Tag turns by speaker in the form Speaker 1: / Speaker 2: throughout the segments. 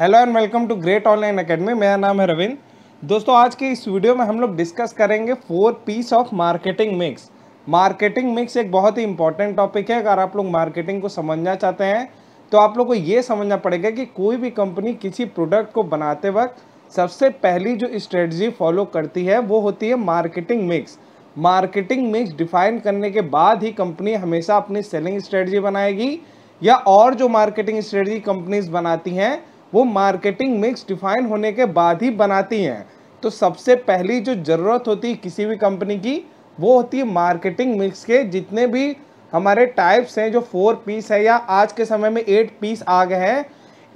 Speaker 1: hello and welcome to great online academy मेरा नाम है रविंद्र दोस्तों आज के इस वीडियो में हम लोग डिस्कस करेंगे four Ps of marketing mix marketing mix एक बहुत ही इंपॉर्टेंट टॉपिक है अगर आप लोग मार्केटिंग को समझना चाहते हैं तो आप लोग को ये समझना पड़ेगा कि कोई भी कंपनी किसी प्रोडक्ट को बनाते वक्त सबसे पहली जो स्ट्रेटजी फॉलो करती है वो होती है marketing mix marketing mix define करने के बाद ही कंपनी हमेशा अपनी सेलिंग स्ट्रेटजी बनाएगी या और जो मार्केटिंग स्ट्रेटजी कंपनीज बनाती हैं वो मार्केटिंग मिक्स डिफाइन होने के बाद ही बनाती हैं तो सबसे पहली जो ज़रूरत होती है किसी भी कंपनी की वो होती है मार्केटिंग मिक्स के जितने भी हमारे टाइप्स हैं जो फोर पीस है या आज के समय में एट पीस आ गए हैं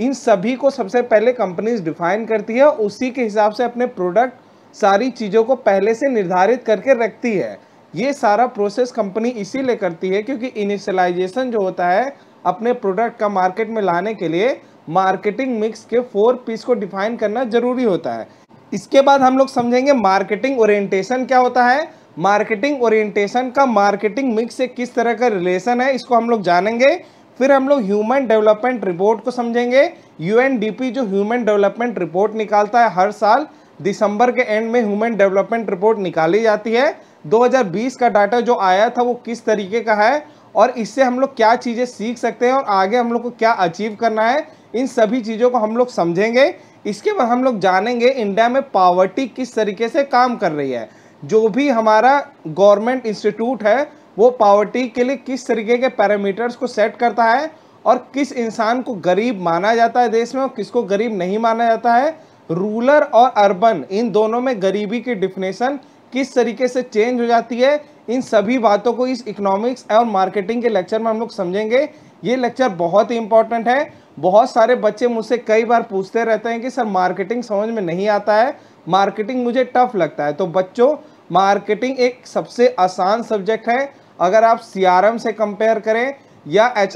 Speaker 1: इन सभी को सबसे पहले कंपनीज डिफाइन करती है उसी के हिसाब से अपने प्रोडक्ट सारी चीज़ों को पहले से निर्धारित करके रखती है ये सारा प्रोसेस कंपनी इसीलिए करती है क्योंकि इनिशलाइजेशन जो होता है अपने प्रोडक्ट का मार्केट में लाने के लिए मार्केटिंग मिक्स के फोर पीस को डिफाइन करना जरूरी होता है इसके बाद हम लोग समझेंगे मार्केटिंग ओरिएंटेशन क्या होता है मार्केटिंग ओरिएंटेशन का मार्केटिंग मिक्स से किस तरह का रिलेशन है इसको हम लोग जानेंगे फिर हम लोग ह्यूमन डेवलपमेंट रिपोर्ट को समझेंगे यूएनडीपी जो ह्यूमन डेवलपमेंट रिपोर्ट निकालता है हर साल दिसंबर के एंड में ह्यूमन डेवलपमेंट रिपोर्ट निकाली जाती है 2020 का डाटा जो आया था वो किस तरीके का है और इससे हम लोग क्या चीज़ें सीख सकते हैं और आगे हम लोग को क्या अचीव करना है इन सभी चीज़ों को हम लोग समझेंगे इसके बाद हम लोग जानेंगे इंडिया में पावर्टी किस तरीके से काम कर रही है जो भी हमारा गवर्नमेंट इंस्टीट्यूट है वो पावर्टी के लिए किस तरीके के पैरामीटर्स को सेट करता है और किस इंसान को गरीब माना जाता है देश में और किसको गरीब नहीं माना जाता है रूलर और अर्बन इन दोनों में गरीबी की डिफिनेशन किस तरीके से चेंज हो जाती है इन सभी बातों को इस इकोनॉमिक्स और मार्केटिंग के लेक्चर में हम लोग समझेंगे ये लेक्चर बहुत ही इंपॉर्टेंट है बहुत सारे बच्चे मुझसे कई बार पूछते रहते हैं कि सर मार्केटिंग समझ में नहीं आता है मार्केटिंग मुझे टफ लगता है तो बच्चों मार्केटिंग एक सबसे आसान सब्जेक्ट है अगर आप सी से कंपेयर करें या एच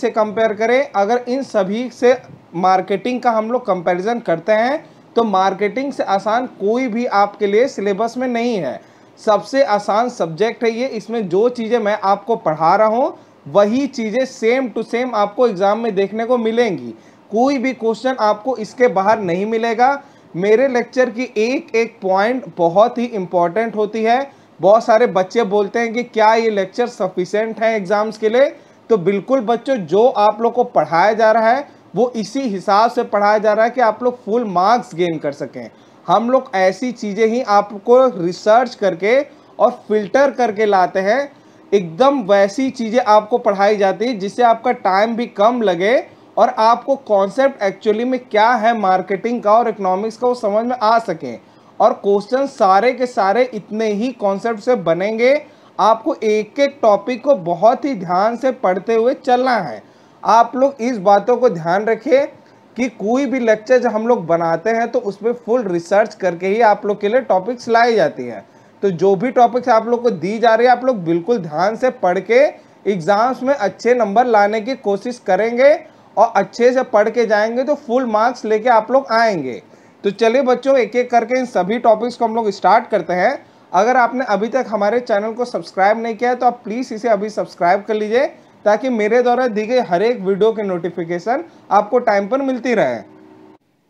Speaker 1: से कंपेयर करें अगर इन सभी से मार्केटिंग का हम लोग कंपेरिजन करते हैं तो मार्केटिंग से आसान कोई भी आपके लिए सिलेबस में नहीं है सबसे आसान सब्जेक्ट है ये इसमें जो चीज़ें मैं आपको पढ़ा रहा हूँ वही चीज़ें सेम टू सेम आपको एग्ज़ाम में देखने को मिलेंगी कोई भी क्वेश्चन आपको इसके बाहर नहीं मिलेगा मेरे लेक्चर की एक एक पॉइंट बहुत ही इम्पॉर्टेंट होती है बहुत सारे बच्चे बोलते हैं कि क्या ये लेक्चर सफिशेंट है एग्ज़ाम्स के लिए तो बिल्कुल बच्चों जो आप लोग को पढ़ाया जा रहा है वो इसी हिसाब से पढ़ाया जा रहा है कि आप लोग फुल मार्क्स गेन कर सकें हम लोग ऐसी चीज़ें ही आपको रिसर्च करके और फिल्टर करके लाते हैं एकदम वैसी चीज़ें आपको पढ़ाई जाती है जिससे आपका टाइम भी कम लगे और आपको कॉन्सेप्ट एक्चुअली में क्या है मार्केटिंग का और इकोनॉमिक्स का वो समझ में आ सकें और क्वेश्चन सारे के सारे इतने ही कॉन्सेप्ट से बनेंगे आपको एक एक टॉपिक को बहुत ही ध्यान से पढ़ते हुए चलना है आप लोग इस बातों को ध्यान रखें कि कोई भी लेक्चर जब हम लोग बनाते हैं तो उसमें फुल रिसर्च करके ही आप लोग के लिए टॉपिक्स लाई जाती हैं तो जो भी टॉपिक्स आप लोग को दी जा रही है आप लोग बिल्कुल ध्यान से पढ़ के एग्ज़ाम्स में अच्छे नंबर लाने की कोशिश करेंगे और अच्छे से पढ़ के जाएंगे तो फुल मार्क्स लेके आप लोग आएंगे तो चलिए बच्चों एक एक करके इन सभी टॉपिक्स को हम लोग स्टार्ट करते हैं अगर आपने अभी तक हमारे चैनल को सब्सक्राइब नहीं किया है तो आप प्लीज़ इसे अभी सब्सक्राइब कर लीजिए ताकि मेरे द्वारा दी गई हर एक वीडियो के नोटिफिकेशन आपको टाइम पर मिलती रहे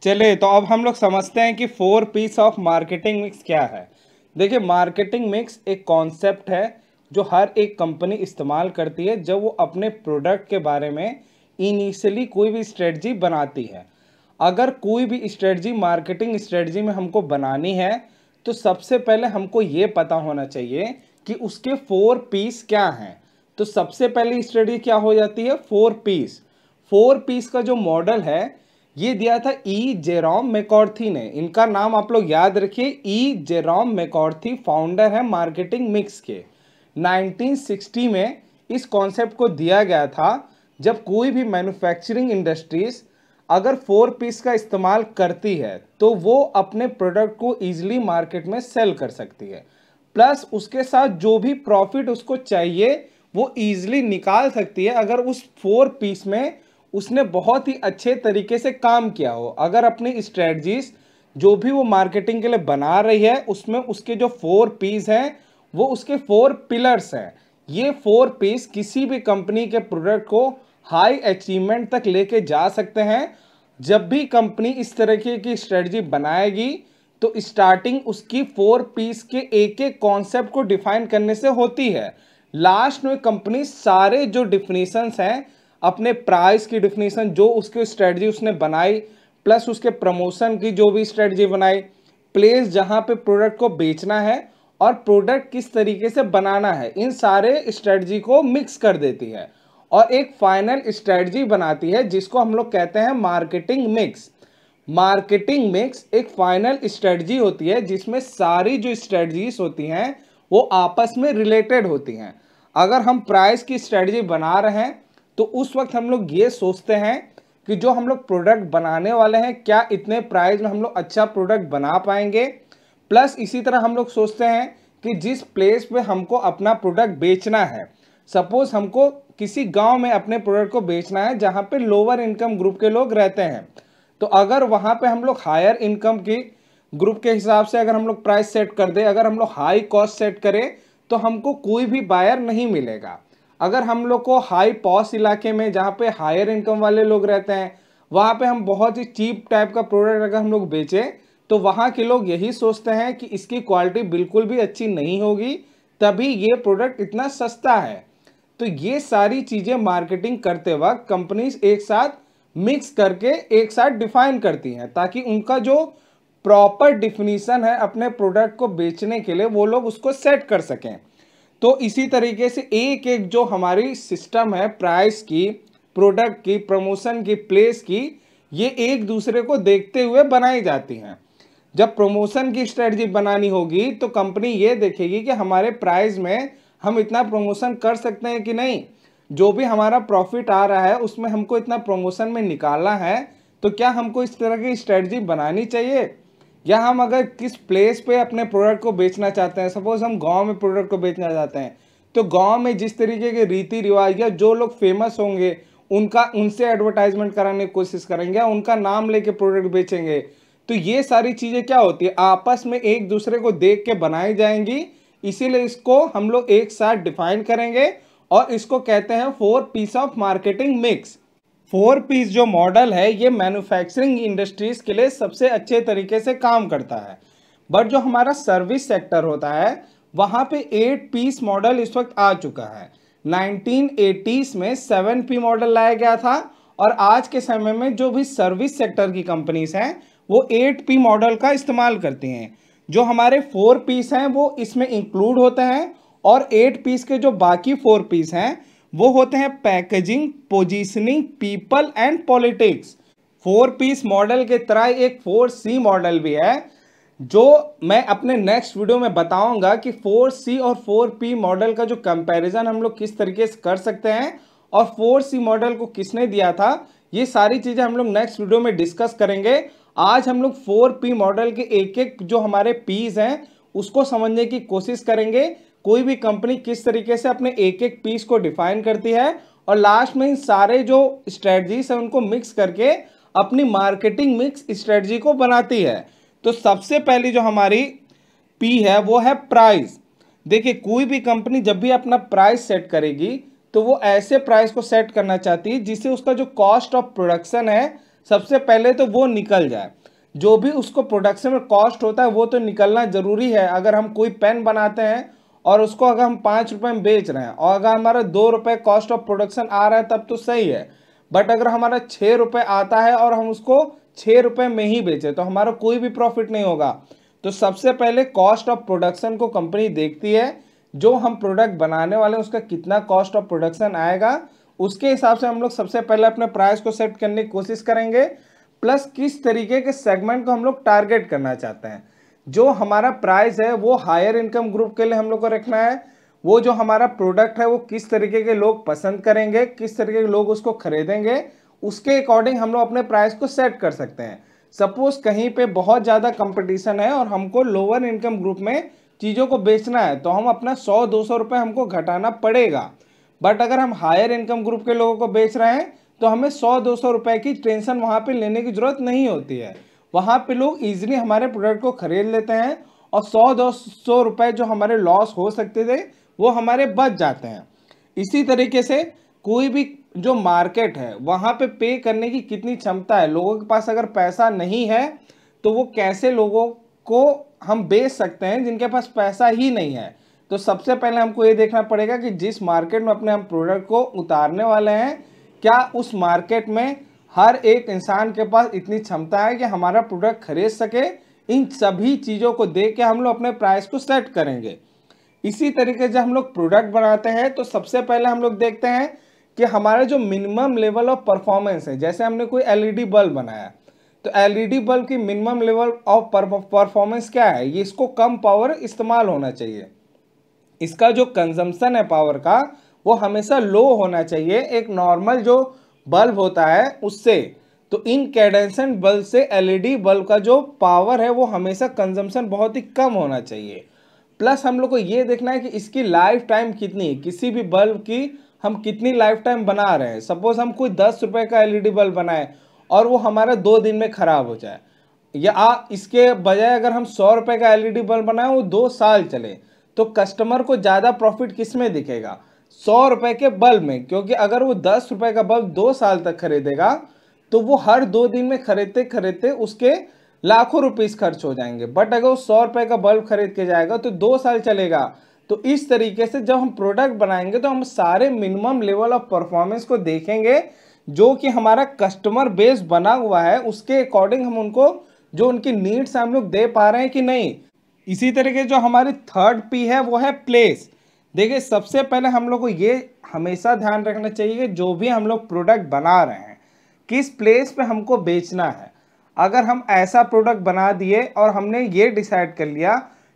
Speaker 1: चले तो अब हम लोग समझते हैं कि four Ps of marketing mix क्या है देखिए मार्केटिंग मिक्स एक कॉन्सेप्ट है जो हर एक कंपनी इस्तेमाल करती है जब वो अपने प्रोडक्ट के बारे में इनिशियली कोई भी स्ट्रेटजी बनाती है अगर कोई भी स्ट्रेटजी मार्केटिंग स्ट्रेटजी में हमको बनानी है तो सबसे पहले हमको ये पता होना चाहिए कि उसके फोर पीस क्या हैं तो सबसे पहली स्टडी क्या हो जाती है फोर पीस फोर पीस का जो मॉडल है ये दिया था ई जेरोम मेकॉर्थी ने इनका नाम आप लोग याद रखिए ई जेरोम मेकॉर्थी फाउंडर है मार्केटिंग मिक्स के 1960 में इस कॉन्सेप्ट को दिया गया था जब कोई भी मैन्युफैक्चरिंग इंडस्ट्रीज अगर फोर पीस का इस्तेमाल करती है तो वो अपने प्रोडक्ट को ईजिली मार्केट में सेल कर सकती है प्लस उसके साथ जो भी प्रॉफिट उसको चाहिए वो ईजिली निकाल सकती है अगर उस फोर पीस में उसने बहुत ही अच्छे तरीके से काम किया हो अगर अपनी स्ट्रेटजीज जो भी वो मार्केटिंग के लिए बना रही है उसमें उसके जो फोर पीस हैं वो उसके फोर पिलर्स हैं ये फोर पीस किसी भी कंपनी के प्रोडक्ट को हाई अचीवमेंट तक लेके जा सकते हैं जब भी कंपनी इस तरीके की स्ट्रेटजी बनाएगी तो स्टार्टिंग उसकी फोर पीस के एक एक कॉन्सेप्ट को डिफाइन करने से होती है लास्ट में कंपनी सारे जो डिफिनेशंस हैं अपने प्राइस की डिफिनीशन जो उसकी स्ट्रेटजी उसने बनाई प्लस उसके प्रमोशन की जो भी स्ट्रेटजी बनाई प्लेस जहाँ पे प्रोडक्ट को बेचना है और प्रोडक्ट किस तरीके से बनाना है इन सारे स्ट्रेटजी को मिक्स कर देती है और एक फाइनल स्ट्रेटजी बनाती है जिसको हम लोग कहते हैं मार्केटिंग मिक्स मार्केटिंग मिक्स एक फाइनल स्ट्रेटजी होती है जिसमें सारी जो स्ट्रेटजीज होती हैं वो आपस में रिलेटेड होती हैं अगर हम प्राइस की स्ट्रेटजी बना रहे हैं तो उस वक्त हम लोग ये सोचते हैं कि जो हम लोग प्रोडक्ट बनाने वाले हैं क्या इतने प्राइस में हम लोग अच्छा प्रोडक्ट बना पाएंगे प्लस इसी तरह हम लोग सोचते हैं कि जिस प्लेस पे हमको अपना प्रोडक्ट बेचना है सपोज़ हमको किसी गांव में अपने प्रोडक्ट को बेचना है जहां पे लोअर इनकम ग्रुप के लोग रहते हैं तो अगर वहां पे हम लोग हायर इनकम की ग्रुप के हिसाब से अगर हम लोग प्राइस सेट कर दें अगर हम लोग हाई कॉस्ट सेट करें तो हमको कोई भी बायर नहीं मिलेगा अगर हम लोग को हाई पॉस इलाके में जहाँ पे हायर इनकम वाले लोग रहते हैं वहाँ पे हम बहुत ही चीप टाइप का प्रोडक्ट अगर हम लोग बेचें तो वहाँ के लोग यही सोचते हैं कि इसकी क्वालिटी बिल्कुल भी अच्छी नहीं होगी तभी ये प्रोडक्ट इतना सस्ता है तो ये सारी चीज़ें मार्केटिंग करते वक्त कंपनीज एक साथ मिक्स करके एक साथ डिफाइन करती हैं ताकि उनका जो प्रॉपर डिफिनीसन है अपने प्रोडक्ट को बेचने के लिए वो लोग उसको सेट कर सकें तो इसी तरीके से एक एक जो हमारी सिस्टम है प्राइस की प्रोडक्ट की प्रमोशन की प्लेस की ये एक दूसरे को देखते हुए बनाई जाती हैं जब प्रमोशन की स्ट्रेटजी बनानी होगी तो कंपनी ये देखेगी कि हमारे प्राइस में हम इतना प्रमोशन कर सकते हैं कि नहीं जो भी हमारा प्रॉफिट आ रहा है उसमें हमको इतना प्रमोशन में निकालना है तो क्या हमको इस तरह की स्ट्रेटजी बनानी चाहिए या हम अगर किस प्लेस पे अपने प्रोडक्ट को बेचना चाहते हैं सपोज हम गांव में प्रोडक्ट को बेचना चाहते हैं तो गांव में जिस तरीके के रीति रिवाज या जो लोग फेमस होंगे उनका उनसे एडवर्टाइजमेंट कराने की कोशिश करेंगे या उनका नाम लेके प्रोडक्ट बेचेंगे तो ये सारी चीज़ें क्या होती है आपस में एक दूसरे को देख के बनाई जाएंगी इसीलिए इसको हम लोग एक साथ डिफाइन करेंगे और इसको कहते हैं four Ps of marketing mix four Ps जो मॉडल है ये मैन्युफैक्चरिंग इंडस्ट्रीज़ के लिए सबसे अच्छे तरीके से काम करता है बट जो हमारा सर्विस सेक्टर होता है वहाँ पे एट पीस मॉडल इस वक्त आ चुका है 1980s में सेवन पी मॉडल लाया गया था और आज के समय में जो भी सर्विस सेक्टर की कंपनीज हैं वो एट पी मॉडल का इस्तेमाल करती हैं जो हमारे फोर पीस हैं वो इसमें इंक्लूड होते हैं और एट पीस के जो बाकी फोर पीस हैं वो होते हैं packaging positioning people and politics four Ps model के तरह एक फोर सी मॉडल भी है जो मैं अपने नेक्स्ट वीडियो में बताऊंगा कि फोर सी और फोर पी मॉडल का जो कंपैरिजन हम लोग किस तरीके से कर सकते हैं और फोर सी मॉडल को किसने दिया था ये सारी चीज़ें हम लोग नेक्स्ट वीडियो में डिस्कस करेंगे आज हम लोग फोर पी मॉडल के एक एक जो हमारे पीज हैं उसको समझने की कोशिश करेंगे कोई भी कंपनी किस तरीके से अपने एक एक पीस को डिफाइन करती है और लास्ट में इन सारे जो स्ट्रेटजीज हैं उनको मिक्स करके अपनी मार्केटिंग मिक्स स्ट्रेटजी को बनाती है तो सबसे पहली जो हमारी पी है वो है प्राइस देखिए कोई भी कंपनी जब भी अपना प्राइस सेट करेगी तो वो ऐसे प्राइस को सेट करना चाहती है जिससे उसका जो कॉस्ट ऑफ प्रोडक्शन है सबसे पहले तो वो निकल जाए जो भी उसको प्रोडक्शन में कॉस्ट होता है वो तो निकलना ज़रूरी है अगर हम कोई पेन बनाते हैं और उसको अगर हम पाँच रुपये में बेच रहे हैं और अगर हमारा दो रुपये कॉस्ट ऑफ प्रोडक्शन आ रहा है तब तो सही है बट अगर हमारा छः रुपये आता है और हम उसको छः रुपये में ही बेचें तो हमारा कोई भी प्रॉफिट नहीं होगा तो सबसे पहले कॉस्ट ऑफ प्रोडक्शन को कंपनी देखती है जो हम प्रोडक्ट बनाने वाले हैं उसका कितना कॉस्ट ऑफ प्रोडक्शन आएगा उसके हिसाब से हम लोग सबसे पहले अपने प्राइस को सेट करने की कोशिश करेंगे प्लस किस तरीके के सेगमेंट को हम लोग टारगेट करना चाहते हैं जो हमारा प्राइस है वो हायर इनकम ग्रुप के लिए हम लोग को रखना है वो जो हमारा प्रोडक्ट है वो किस तरीके के लोग पसंद करेंगे किस तरीके के लोग उसको खरीदेंगे उसके अकॉर्डिंग हम लोग अपने प्राइस को सेट कर सकते हैं सपोज कहीं पे बहुत ज़्यादा कंपटीशन है और हमको लोअर इनकम ग्रुप में चीज़ों को बेचना है तो हम अपना सौ दो सौ रुपये हमको घटाना पड़ेगा बट अगर हम हायर इनकम ग्रुप के लोगों को बेच रहे हैं तो हमें सौ दो सौ रुपये की टेंशन वहाँ पर लेने की ज़रूरत नहीं होती है वहाँ पे लोग ईजिली हमारे प्रोडक्ट को खरीद लेते हैं और सौ दो सौ रुपये जो हमारे लॉस हो सकते थे वो हमारे बच जाते हैं इसी तरीके से कोई भी जो मार्केट है वहाँ पे पे करने की कितनी क्षमता है लोगों के पास अगर पैसा नहीं है तो वो कैसे लोगों को हम बेच सकते हैं जिनके पास पैसा ही नहीं है तो सबसे पहले हमको ये देखना पड़ेगा कि जिस मार्केट में अपने हम प्रोडक्ट को उतारने वाले हैं क्या उस मार्केट में हर एक इंसान के पास इतनी क्षमता है कि हमारा प्रोडक्ट खरीद सके इन सभी चीज़ों को देख के हम लोग अपने प्राइस को सेट करेंगे इसी तरीके से हम लोग प्रोडक्ट बनाते हैं तो सबसे पहले हम लोग देखते हैं कि हमारा जो मिनिमम लेवल ऑफ परफॉर्मेंस है जैसे हमने कोई एलईडी बल्ब बनाया तो एलईडी बल्ब की मिनिमम लेवल ऑफ परफॉर्मेंस क्या है ये इसको कम पावर इस्तेमाल होना चाहिए इसका जो कंजम्पशन है पावर का वो हमेशा लो होना चाहिए एक नॉर्मल जो बल्ब होता है उससे तो इन कैडेंसन बल्ब से एलईडी e बल्ब का जो पावर है वो हमेशा कंजम्पशन बहुत ही कम होना चाहिए प्लस हम लोग को ये देखना है कि इसकी लाइफ टाइम कितनी है किसी भी बल्ब की हम कितनी लाइफ टाइम बना रहे हैं सपोज हम कोई दस रुपये का एलईडी e बल्ब बनाए और वो हमारा दो दिन में ख़राब हो जाए या इसके बजाय अगर हम सौ रुपये का एलईडी e बल्ब बनाए वो दो साल चले तो कस्टमर को ज़्यादा प्रॉफिट किस में दिखेगा सौ रुपए के बल्ब में क्योंकि अगर वो दस रुपए का बल्ब दो साल तक खरीदेगा तो वो हर दो दिन में खरीदते खरीदते उसके लाखों रुपीस खर्च हो जाएंगे बट अगर वो सौ रुपए का बल्ब खरीद के जाएगा तो दो साल चलेगा तो इस तरीके से जब हम प्रोडक्ट बनाएंगे तो हम सारे मिनिमम लेवल ऑफ परफॉर्मेंस को देखेंगे जो कि हमारा कस्टमर बेस बना हुआ है उसके अकॉर्डिंग हम उनको जो उनकी नीड्स हम लोग दे पा रहे हैं कि नहीं इसी तरीके जो हमारी थर्ड पी है वो है प्लेस देखिए सबसे पहले हम लोग को ये हमेशा ध्यान रखना चाहिए कि जो भी हम लोग प्रोडक्ट बना रहे हैं किस प्लेस पे हमको बेचना है अगर हम ऐसा प्रोडक्ट बना दिए और हमने ये डिसाइड कर लिया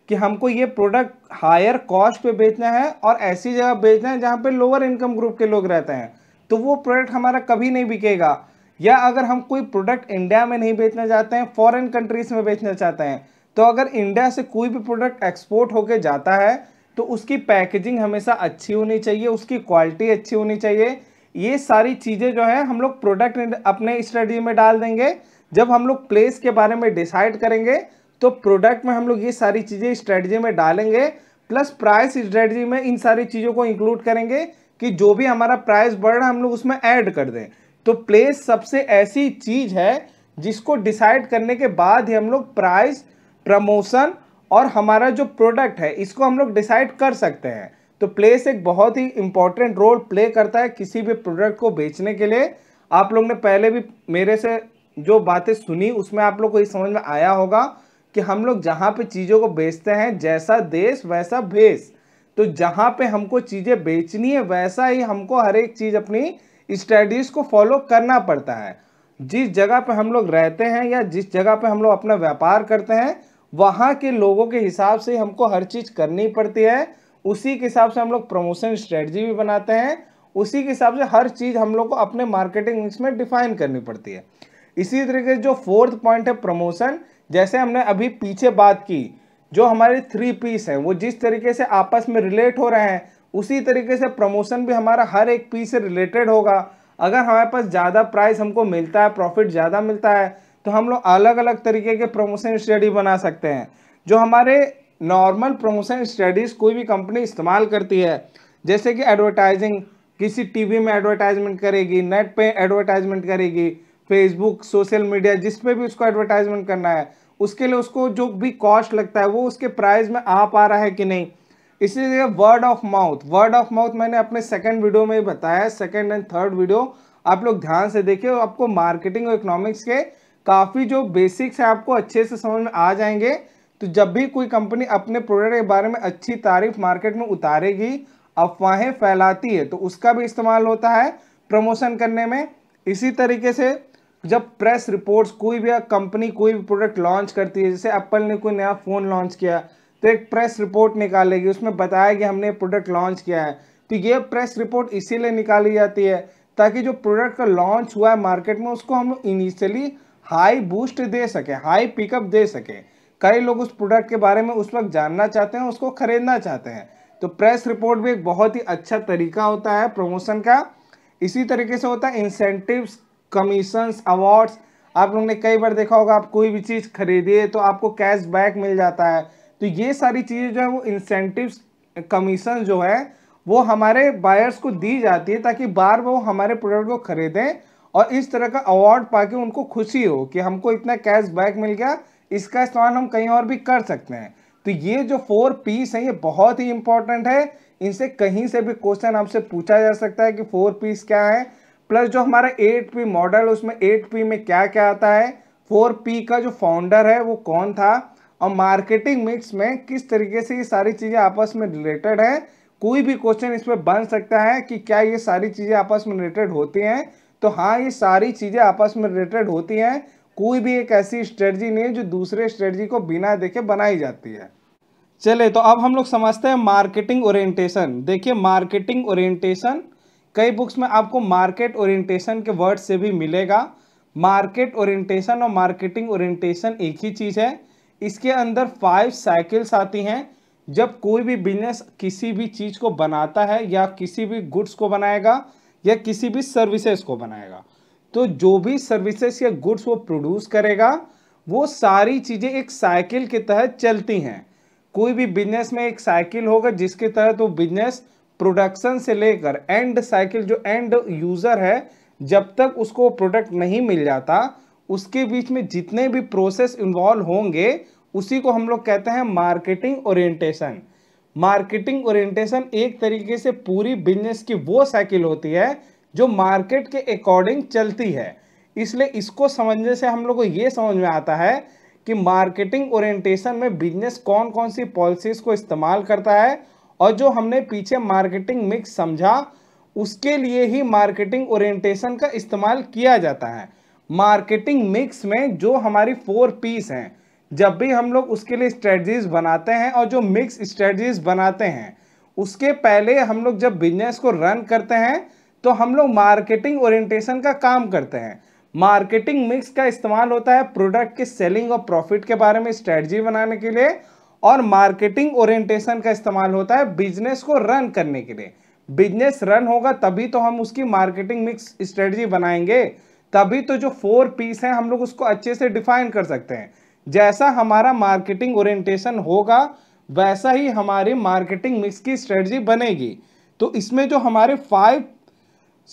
Speaker 1: कि हमको ये प्रोडक्ट हायर कॉस्ट पे बेचना है और ऐसी जगह बेचना है जहाँ पे लोअर इनकम ग्रुप के लोग रहते हैं तो वो प्रोडक्ट हमारा कभी नहीं बिकेगा या अगर हम कोई प्रोडक्ट इंडिया में नहीं बेचना चाहते हैं फॉरेन कंट्रीज में बेचना चाहते हैं तो अगर इंडिया से कोई भी प्रोडक्ट एक्सपोर्ट होके जाता है तो उसकी पैकेजिंग हमेशा अच्छी होनी चाहिए उसकी क्वालिटी अच्छी होनी चाहिए ये सारी चीज़ें जो है हम लोग प्रोडक्ट अपने स्टडी में डाल देंगे जब हम लोग प्लेस के बारे में डिसाइड करेंगे तो प्रोडक्ट में हम लोग ये सारी चीज़ें स्ट्रेटजी में डालेंगे प्लस प्राइस स्ट्रेटजी में इन सारी चीज़ों को इंक्लूड करेंगे कि जो भी हमारा प्राइस बढ़ रहा है हम लोग उसमें ऐड कर दें तो प्लेस सबसे ऐसी चीज़ है जिसको डिसाइड करने के बाद ही हम लोग प्राइस प्रमोशन और हमारा जो प्रोडक्ट है इसको हम लोग डिसाइड कर सकते हैं तो प्लेस एक बहुत ही इंपॉर्टेंट रोल प्ले करता है किसी भी प्रोडक्ट को बेचने के लिए आप लोग ने पहले भी मेरे से जो बातें सुनी उसमें आप लोग को ये समझ में आया होगा कि हम लोग जहाँ पे चीज़ों को बेचते हैं जैसा देश वैसा भेस तो जहाँ पे हमको चीज़ें बेचनी है वैसा ही हमको हर एक चीज़ अपनी स्ट्रेटजीज को फॉलो करना पड़ता है जिस जगह पे हम लोग रहते हैं या जिस जगह पे हम लोग अपना व्यापार करते हैं वहाँ के लोगों के हिसाब से हमको हर चीज़ करनी पड़ती है उसी के हिसाब से हम लोग प्रमोशन स्ट्रेटजी भी बनाते हैं उसी के हिसाब से हर चीज़ हम लोग को अपने मार्केटिंग मिक्स में डिफाइन करनी पड़ती है इसी तरीके से जो फोर्थ पॉइंट है प्रमोशन जैसे हमने अभी पीछे बात की जो हमारे थ्री पीस हैं वो जिस तरीके से आपस में रिलेट हो रहे हैं उसी तरीके से प्रमोशन भी हमारा हर एक पीस से रिलेटेड होगा अगर हमारे पास ज़्यादा प्राइस हमको मिलता है प्रॉफिट ज़्यादा मिलता है तो हम लोग अलग अलग तरीके के प्रमोशन स्टडी बना सकते हैं जो हमारे नॉर्मल प्रमोशन स्टडीज़ कोई भी कंपनी इस्तेमाल करती है जैसे कि एडवर्टाइजिंग किसी टीवी में एडवर्टाइजमेंट करेगी नेट पे एडवर्टाइजमेंट करेगी फेसबुक सोशल मीडिया जिस पे भी उसको एडवर्टाइजमेंट करना है उसके लिए उसको जो भी कॉस्ट लगता है वो उसके प्राइस में आ पा रहा है कि नहीं इसीलिए word of mouth word of mouth मैंने अपने सेकेंड वीडियो में बताया सेकेंड एंड थर्ड वीडियो आप लोग ध्यान से देखिए आपको मार्केटिंग और इकोनॉमिक्स के काफ़ी जो बेसिक्स हैं आपको अच्छे से समझ में आ जाएंगे तो जब भी कोई कंपनी अपने प्रोडक्ट के बारे में अच्छी तारीफ मार्केट में उतारेगी अफवाहें फैलाती है तो उसका भी इस्तेमाल होता है प्रमोशन करने में इसी तरीके से जब प्रेस रिपोर्ट्स कोई भी कंपनी कोई भी प्रोडक्ट लॉन्च करती है जैसे एप्पल ने कोई नया फ़ोन लॉन्च किया तो एक प्रेस रिपोर्ट निकालेगी उसमें बताया कि हमने प्रोडक्ट लॉन्च किया है तो ये प्रेस रिपोर्ट इसीलिए निकाली जाती है ताकि जो प्रोडक्ट का लॉन्च हुआ है मार्केट में उसको हम इनिशियली हाई बूस्ट दे सके हाई पिकअप दे सके कई लोग उस प्रोडक्ट के बारे में उस वक्त जानना चाहते हैं उसको खरीदना चाहते हैं तो प्रेस रिपोर्ट भी एक बहुत ही अच्छा तरीका होता है प्रमोशन का इसी तरीके से होता है इंसेंटिव्स कमीशंस अवार्ड्स आप लोगों ने कई बार देखा होगा आप कोई भी चीज़ खरीदिए तो आपको कैश बैक मिल जाता है तो ये सारी चीज़ें जो है वो इंसेंटिव्स कमीशन जो है वो हमारे बायर्स को दी जाती है ताकि बार वो हमारे प्रोडक्ट को खरीदें और इस तरह का अवार्ड पाके उनको खुशी हो कि हमको इतना कैश बैक मिल गया इसका इस्तेमाल हम कहीं और भी कर सकते हैं तो ये जो फोर पीस है ये बहुत ही इंपॉर्टेंट है इनसे कहीं से भी क्वेश्चन आपसे पूछा जा सकता है कि फोर पीस क्या है प्लस जो हमारा एट पी मॉडल उसमें एट पी में क्या क्या आता है फोर पी का जो फाउंडर है वो कौन था और मार्केटिंग मिक्स में किस तरीके से ये सारी चीज़ें आपस में रिलेटेड है कोई भी क्वेश्चन इसमें बन सकता है कि क्या ये सारी चीज़ें आपस में रिलेटेड होती हैं तो हाँ ये सारी चीज़ें आपस में रिलेटेड होती हैं कोई भी एक ऐसी स्ट्रेटजी नहीं है जो दूसरे स्ट्रेटजी को बिना देखे बनाई जाती है चले तो अब हम लोग समझते हैं मार्केटिंग ओरिएंटेशन देखिए मार्केटिंग ओरिएंटेशन कई बुक्स में आपको मार्केट ओरिएंटेशन के वर्ड से भी मिलेगा मार्केट ओरिएंटेशन और मार्केटिंग ओरिएंटेशन एक ही चीज़ है इसके अंदर फाइव साइकिल्स आती हैं जब कोई भी बिजनेस किसी भी चीज़ को बनाता है या किसी भी गुड्स को बनाएगा या किसी भी सर्विसेज को बनाएगा तो जो भी सर्विसेज या गुड्स वो प्रोड्यूस करेगा वो सारी चीज़ें एक साइकिल के तहत चलती हैं कोई भी बिजनेस में एक साइकिल होगा जिसके तहत वो बिजनेस प्रोडक्शन से लेकर एंड साइकिल जो एंड यूज़र है जब तक उसको प्रोडक्ट नहीं मिल जाता उसके बीच में जितने भी प्रोसेस इन्वॉल्व होंगे उसी को हम लोग कहते हैं मार्केटिंग ओरिएंटेशन मार्केटिंग ओरिएंटेशन एक तरीके से पूरी बिजनेस की वो साइकिल होती है जो मार्केट के अकॉर्डिंग चलती है इसलिए इसको समझने से हम लोग को ये समझ में आता है कि मार्केटिंग ओरिएंटेशन में बिजनेस कौन कौन सी पॉलिसीज को इस्तेमाल करता है और जो हमने पीछे मार्केटिंग मिक्स समझा उसके लिए ही मार्केटिंग ओरिएंटेशन का इस्तेमाल किया जाता है मार्केटिंग मिक्स में जो हमारी फोर पीस हैं जब भी हम लोग उसके लिए स्ट्रेटजीज बनाते हैं और जो मिक्स स्ट्रेटजीज बनाते हैं उसके पहले हम लोग जब बिजनेस को रन करते हैं तो हम लोग मार्केटिंग ओरिएंटेशन का काम करते हैं मार्केटिंग मिक्स का इस्तेमाल होता है प्रोडक्ट की सेलिंग और प्रॉफिट के बारे में स्ट्रेटजी बनाने के लिए और मार्केटिंग ओरिएंटेशन का इस्तेमाल होता है बिजनेस को रन करने के लिए बिजनेस रन होगा तभी तो हम उसकी मार्केटिंग मिक्स स्ट्रेटजी बनाएंगे तभी तो जो फोर पीस हैं हम लोग उसको अच्छे से डिफाइन कर सकते हैं जैसा हमारा मार्केटिंग ओरिएंटेशन होगा वैसा ही हमारी मार्केटिंग मिक्स की स्ट्रेटजी बनेगी तो इसमें जो हमारे फाइव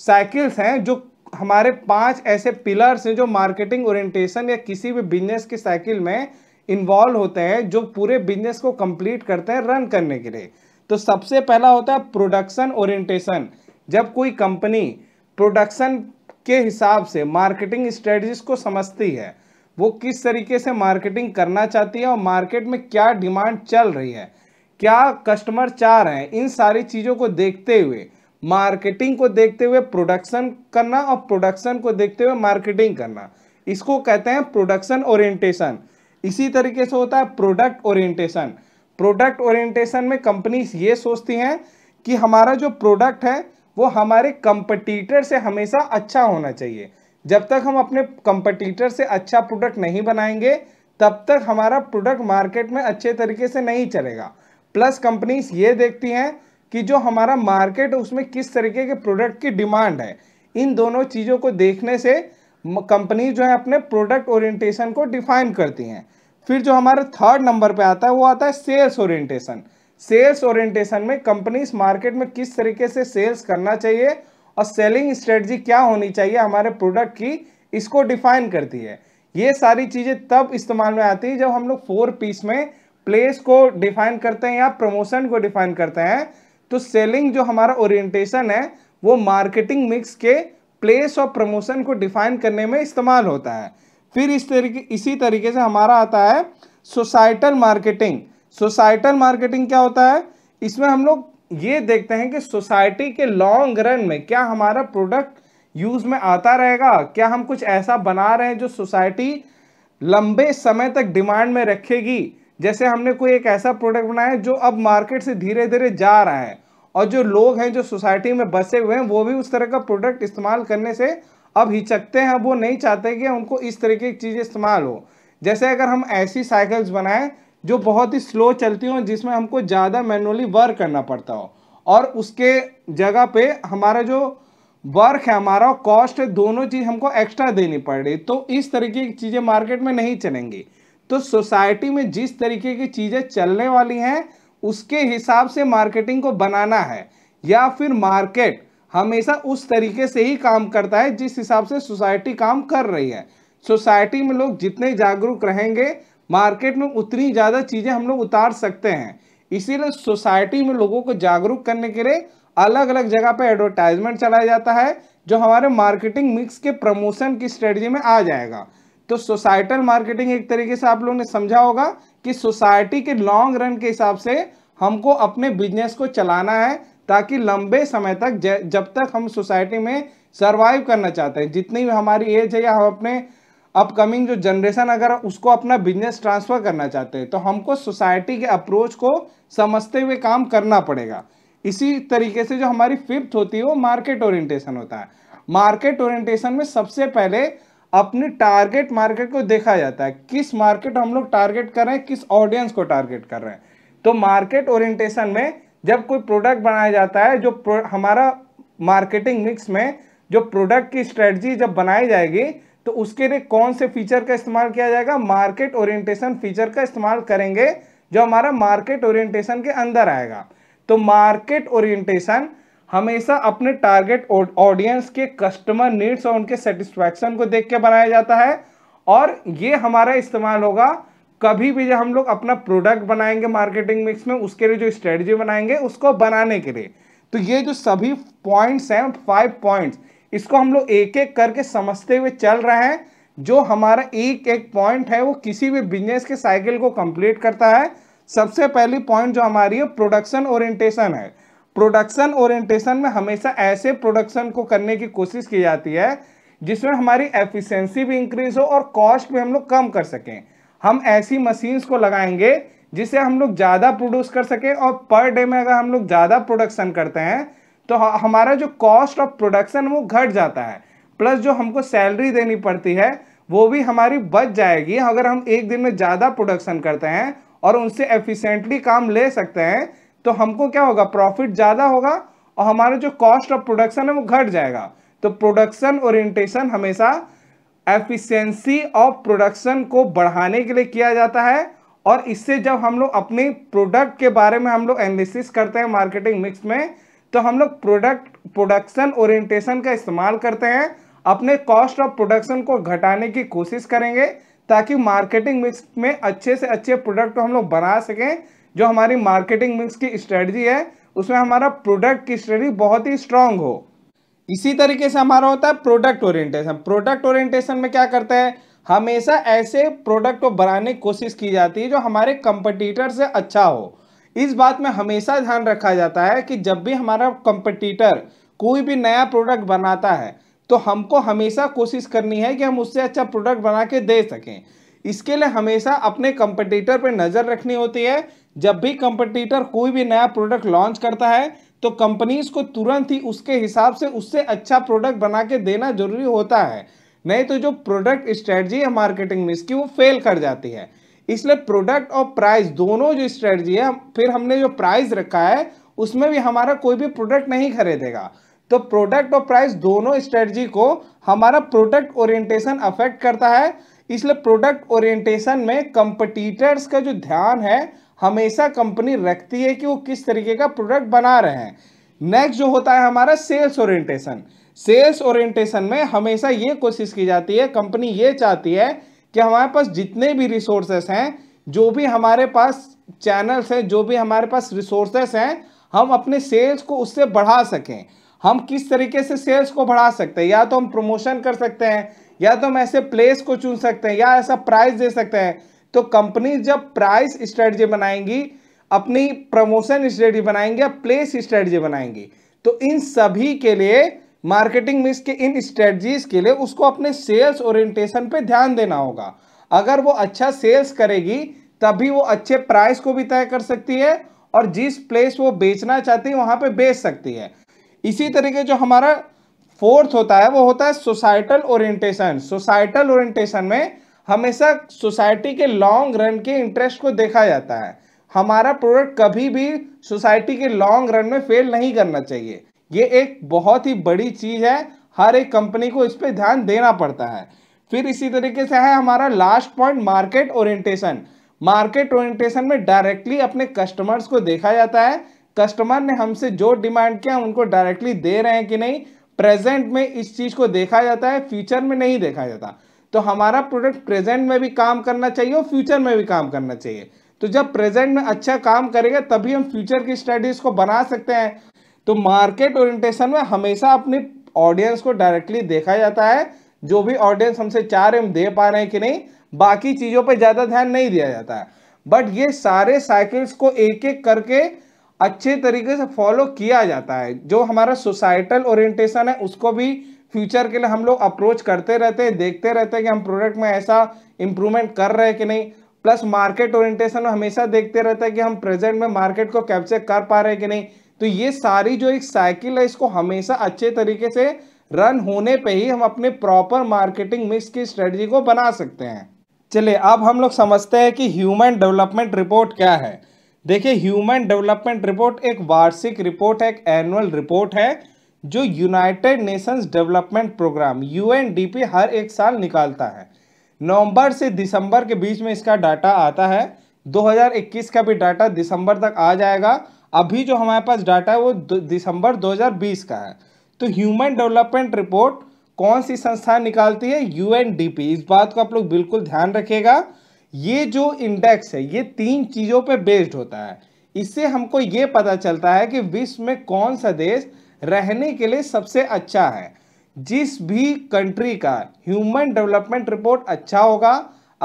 Speaker 1: साइकिल्स हैं जो हमारे पांच ऐसे पिलर्स हैं जो मार्केटिंग ओरिएंटेशन या किसी भी बिजनेस के साइकिल में इन्वॉल्व होते हैं जो पूरे बिजनेस को कंप्लीट करते हैं रन करने के लिए तो सबसे पहला होता है प्रोडक्शन ओरिएंटेशन जब कोई कंपनी प्रोडक्शन के हिसाब से मार्केटिंग स्ट्रेटजीज को समझती है वो किस तरीके से मार्केटिंग करना चाहती है और मार्केट में क्या डिमांड चल रही है क्या कस्टमर चाह रहे हैं इन सारी चीज़ों को देखते हुए मार्केटिंग को देखते हुए प्रोडक्शन करना और प्रोडक्शन को देखते हुए मार्केटिंग करना इसको कहते हैं प्रोडक्शन ओरिएंटेशन इसी तरीके से होता है प्रोडक्ट ओरिएंटेशन प्रोडक्ट ओरिएंटेशन में कंपनीज ये सोचती हैं कि हमारा जो प्रोडक्ट है वो हमारे कंपटीटर से हमेशा अच्छा होना चाहिए जब तक हम अपने कंपटीटर से अच्छा प्रोडक्ट नहीं बनाएंगे तब तक हमारा प्रोडक्ट मार्केट में अच्छे तरीके से नहीं चलेगा प्लस कंपनीज ये देखती हैं कि जो हमारा मार्केट उसमें किस तरीके के प्रोडक्ट की डिमांड है इन दोनों चीज़ों को देखने से कंपनी जो है अपने प्रोडक्ट ओरिएंटेशन को डिफाइन करती हैं फिर जो हमारे थर्ड नंबर पे आता है वो आता है सेल्स ओरिएंटेशन सेल्स ओरिएंटेशन में कंपनीज मार्केट में किस तरीके से सेल्स करना चाहिए और सेलिंग स्ट्रेटजी क्या होनी चाहिए हमारे प्रोडक्ट की इसको डिफाइन करती है ये सारी चीज़ें तब इस्तेमाल में आती है जब हम लोग फोर पीस में प्लेस को डिफाइन करते हैं या प्रमोशन को डिफाइन करते हैं तो सेलिंग जो हमारा ओरिएंटेशन है वो मार्केटिंग मिक्स के प्लेस और प्रमोशन को डिफाइन करने में इस्तेमाल होता है फिर इस तरीके इसी तरीके से हमारा आता है सोसाइटल मार्केटिंग सोसाइटल मार्केटिंग क्या होता है इसमें हम लोग ये देखते हैं कि सोसाइटी के लॉन्ग रन में क्या हमारा प्रोडक्ट यूज में आता रहेगा क्या हम कुछ ऐसा बना रहे हैं जो सोसाइटी लंबे समय तक डिमांड में रखेगी जैसे हमने कोई एक ऐसा प्रोडक्ट बनाया जो अब मार्केट से धीरे धीरे जा रहा है और जो लोग हैं जो सोसाइटी में बसे हुए हैं वो भी उस तरह का प्रोडक्ट इस्तेमाल करने से अब हिचकते हैं अब वो नहीं चाहते कि उनको इस तरीके की चीज़ें इस्तेमाल हो जैसे अगर हम ऐसी साइकिल्स बनाएं जो बहुत ही स्लो चलती हो जिसमें हमको ज़्यादा मैनुअली वर्क करना पड़ता हो और उसके जगह पे हमारा जो वर्क है हमारा कॉस्ट है दोनों चीज़ हमको एक्स्ट्रा देनी पड़ रही तो इस तरीके की चीज़ें मार्केट में नहीं चलेंगी तो सोसाइटी में जिस तरीके की चीज़ें चलने वाली हैं उसके हिसाब से मार्केटिंग को बनाना है या फिर मार्केट हमेशा उस तरीके से ही काम करता है जिस हिसाब से सोसाइटी काम कर रही है सोसाइटी में लोग जितने जागरूक रहेंगे मार्केट में उतनी ज़्यादा चीज़ें हम लोग उतार सकते हैं इसीलिए सोसाइटी में लोगों को जागरूक करने के लिए अलग अलग जगह पर एडवर्टाइजमेंट चलाया जाता है जो हमारे मार्केटिंग मिक्स के प्रमोशन की स्ट्रेटजी में आ जाएगा तो सोसाइटल मार्केटिंग एक तरीके से आप लोगों ने समझा होगा कि सोसाइटी के लॉन्ग रन के हिसाब से हमको अपने बिजनेस को चलाना है ताकि लंबे समय तक जब तक हम सोसाइटी में सर्वाइव करना चाहते हैं जितनी भी हमारी एज है या हम अपने अपकमिंग जो जनरेशन अगर उसको अपना बिजनेस ट्रांसफ़र करना चाहते हैं तो हमको सोसाइटी के अप्रोच को समझते हुए काम करना पड़ेगा इसी तरीके से जो हमारी फिफ्थ होती है वो मार्केट ओरिएंटेशन होता है मार्केट ओरिएंटेशन में सबसे पहले अपने टारगेट मार्केट को देखा जाता है किस मार्केट हम लोग टारगेट कर रहे हैं किस ऑडियंस को टारगेट कर रहे हैं तो मार्केट ओरिएंटेशन में जब कोई प्रोडक्ट बनाया जाता है जो हमारा मार्केटिंग मिक्स में जो प्रोडक्ट की स्ट्रेटजी जब बनाई जाएगी तो उसके लिए कौन से फीचर का इस्तेमाल किया जाएगा मार्केट ओरिएंटेशन फीचर का इस्तेमाल करेंगे जो हमारा मार्केट ओरिएंटेशन के अंदर आएगा तो मार्केट ओरिएंटेशन हमेशा अपने टारगेट ऑडियंस के कस्टमर नीड्स और उनके सेटिस्फैक्शन को देख के बनाया जाता है और ये हमारा इस्तेमाल होगा कभी भी जब हम लोग अपना प्रोडक्ट बनाएंगे मार्केटिंग मिक्स में उसके लिए जो स्ट्रेटजी बनाएंगे उसको बनाने के लिए तो ये जो सभी पॉइंट्स हैं फाइव पॉइंट्स इसको हम लोग एक एक करके समझते हुए चल रहे हैं जो हमारा एक एक पॉइंट है वो किसी भी बिजनेस के साइकिल को कंप्लीट करता है सबसे पहली पॉइंट जो हमारी है प्रोडक्शन ओरिएंटेशन है प्रोडक्शन ओरिएंटेशन में हमेशा ऐसे प्रोडक्शन को करने की कोशिश की जाती है जिसमें हमारी एफिशिएंसी भी इंक्रीज हो और कॉस्ट भी हम लोग कम कर सकें हम ऐसी मशीन्स को लगाएंगे जिससे हम लोग ज़्यादा प्रोड्यूस कर सकें और पर डे में अगर हम लोग ज़्यादा प्रोडक्शन करते हैं तो हमारा जो कॉस्ट ऑफ प्रोडक्शन वो घट जाता है प्लस जो हमको सैलरी देनी पड़ती है वो भी हमारी बच जाएगी अगर हम एक दिन में ज़्यादा प्रोडक्शन करते हैं और उनसे एफिशेंटली काम ले सकते हैं तो हमको क्या होगा प्रॉफिट ज़्यादा होगा और हमारा जो कॉस्ट ऑफ प्रोडक्शन है वो घट जाएगा तो प्रोडक्शन ओरिएंटेशन हमेशा एफिशिएंसी ऑफ प्रोडक्शन को बढ़ाने के लिए किया जाता है और इससे जब हम लोग अपने प्रोडक्ट के बारे में हम लोग एनालिसिस करते हैं मार्केटिंग मिक्स में तो हम लोग प्रोडक्ट प्रोडक्शन ओरिएंटेशन का इस्तेमाल करते हैं अपने कॉस्ट ऑफ प्रोडक्शन को घटाने की कोशिश करेंगे ताकि मार्केटिंग मिक्स में अच्छे से अच्छे प्रोडक्ट हम लोग बना सकें जो हमारी मार्केटिंग मिक्स की स्ट्रेटजी है उसमें हमारा प्रोडक्ट की स्ट्रेटजी बहुत ही स्ट्रांग हो इसी तरीके से हमारा होता है प्रोडक्ट ओरिएंटेशन प्रोडक्ट ओरिएंटेशन में क्या करते हैं हमेशा ऐसे प्रोडक्ट को बनाने की कोशिश की जाती है जो हमारे कंपटीटर से अच्छा हो इस बात में हमेशा ध्यान रखा जाता है कि जब भी हमारा कंपटीटर कोई भी नया प्रोडक्ट बनाता है तो हमको हमेशा कोशिश करनी है कि हम उससे अच्छा प्रोडक्ट बना के दे सकें इसके लिए हमेशा अपने कंपटीटर पर नज़र रखनी होती है जब भी कंपटीटर कोई भी नया प्रोडक्ट लॉन्च करता है तो कंपनीज को तुरंत ही उसके हिसाब से उससे अच्छा प्रोडक्ट बना के देना जरूरी होता है नहीं तो जो प्रोडक्ट स्ट्रेटजी है मार्केटिंग में इसकी वो फेल कर जाती है इसलिए प्रोडक्ट और प्राइस दोनों जो स्ट्रेटजी है फिर हमने जो प्राइस रखा है उसमें भी हमारा कोई भी प्रोडक्ट नहीं खरीदेगा तो प्रोडक्ट और प्राइस दोनों स्ट्रेटजी को हमारा प्रोडक्ट ओरिएंटेशन अफेक्ट करता है इसलिए प्रोडक्ट ओरिएंटेशन में कंपटीटर्स का जो ध्यान है हमेशा कंपनी रखती है कि वो किस तरीके का प्रोडक्ट बना रहे हैं नेक्स्ट जो होता है हमारा सेल्स ओरिएंटेशन सेल्स ओरिएंटेशन में हमेशा ये कोशिश की जाती है कंपनी ये चाहती है कि हमारे पास जितने भी रिसोर्सेस हैं जो भी हमारे पास चैनल्स हैं जो भी हमारे पास रिसोर्सेस हैं हम अपने सेल्स को उससे बढ़ा सकें हम किस तरीके से सेल्स को बढ़ा सकते हैं या तो हम प्रमोशन कर सकते हैं या तो हम ऐसे प्लेस को चुन सकते हैं या ऐसा प्राइस दे सकते हैं तो कंपनी जब प्राइस स्ट्रेटजी बनाएंगी अपनी प्रमोशन स्ट्रेटजी बनाएंगे या प्लेस स्ट्रेटजी बनाएंगी तो इन सभी के लिए मार्केटिंग मिक्स के इन स्ट्रेटजीज के लिए उसको अपने सेल्स ओरिएंटेशन पे ध्यान देना होगा अगर वो अच्छा सेल्स करेगी तभी वो अच्छे प्राइस को भी तय कर सकती है और जिस प्लेस वो बेचना चाहती है वहाँ पे बेच सकती है इसी तरीके जो हमारा फोर्थ होता है वो होता है सोसाइटल ओरिएंटेशन सोसाइटल ओरिएंटेशन में हमेशा सोसाइटी के लॉन्ग रन के इंटरेस्ट को देखा जाता है हमारा प्रोडक्ट कभी भी सोसाइटी के लॉन्ग रन में फेल नहीं करना चाहिए ये एक बहुत ही बड़ी चीज़ है हर एक कंपनी को इस पर ध्यान देना पड़ता है फिर इसी तरीके से है हमारा last point market orientation market orientation में डायरेक्टली अपने कस्टमर्स को देखा जाता है कस्टमर ने हमसे जो डिमांड किया उनको डायरेक्टली दे रहे हैं कि नहीं प्रेजेंट में इस चीज़ को देखा जाता है फ्यूचर में नहीं देखा जाता तो हमारा प्रोडक्ट प्रेजेंट में भी काम करना चाहिए और फ्यूचर में भी काम करना चाहिए तो जब प्रेजेंट में अच्छा काम करेगा तभी हम फ्यूचर की स्टडीज़ को बना सकते हैं तो मार्केट ओरिएंटेशन में हमेशा अपनी ऑडियंस को डायरेक्टली देखा जाता है जो भी ऑडियंस हमसे चार हम दे पा रहे हैं कि नहीं बाकी चीज़ों पर ज़्यादा ध्यान नहीं दिया जाता है बट ये सारे साइकिल्स को एक एक करके अच्छे तरीके से फॉलो किया जाता है जो हमारा सोसाइटल ओरिएंटेशन है उसको भी फ्यूचर के लिए हम लोग अप्रोच करते रहते हैं देखते रहते हैं कि हम प्रोडक्ट में ऐसा इंप्रूवमेंट कर रहे हैं कि नहीं प्लस मार्केट ओरिएंटेशन हमेशा देखते रहते हैं कि हम प्रेजेंट में मार्केट को कैप्चर कर पा रहे हैं कि नहीं तो ये सारी जो एक साइकिल है इसको हमेशा अच्छे तरीके से रन होने पे ही हम अपने प्रॉपर मार्केटिंग मिक्स की स्ट्रेटजी को बना सकते हैं चलिए अब हम लोग समझते हैं कि ह्यूमन डेवलपमेंट रिपोर्ट क्या है देखिए ह्यूमन डेवलपमेंट रिपोर्ट एक वार्षिक रिपोर्ट है एक एनुअल रिपोर्ट है जो United Nations development programme UNDP हर एक साल निकालता है नवंबर से दिसंबर के बीच में इसका डाटा आता है 2021 का भी डाटा दिसंबर तक आ जाएगा अभी जो हमारे पास डाटा है वो दिसंबर 2020 का है तो ह्यूमन डेवलपमेंट रिपोर्ट कौन सी संस्था निकालती है यूएनडीपी इस बात को आप लोग बिल्कुल ध्यान रखिएगा ये जो इंडेक्स है ये तीन चीज़ों पे बेस्ड होता है इससे हमको ये पता चलता है कि विश्व में कौन सा देश रहने के लिए सबसे अच्छा है जिस भी कंट्री का ह्यूमन डेवलपमेंट रिपोर्ट अच्छा होगा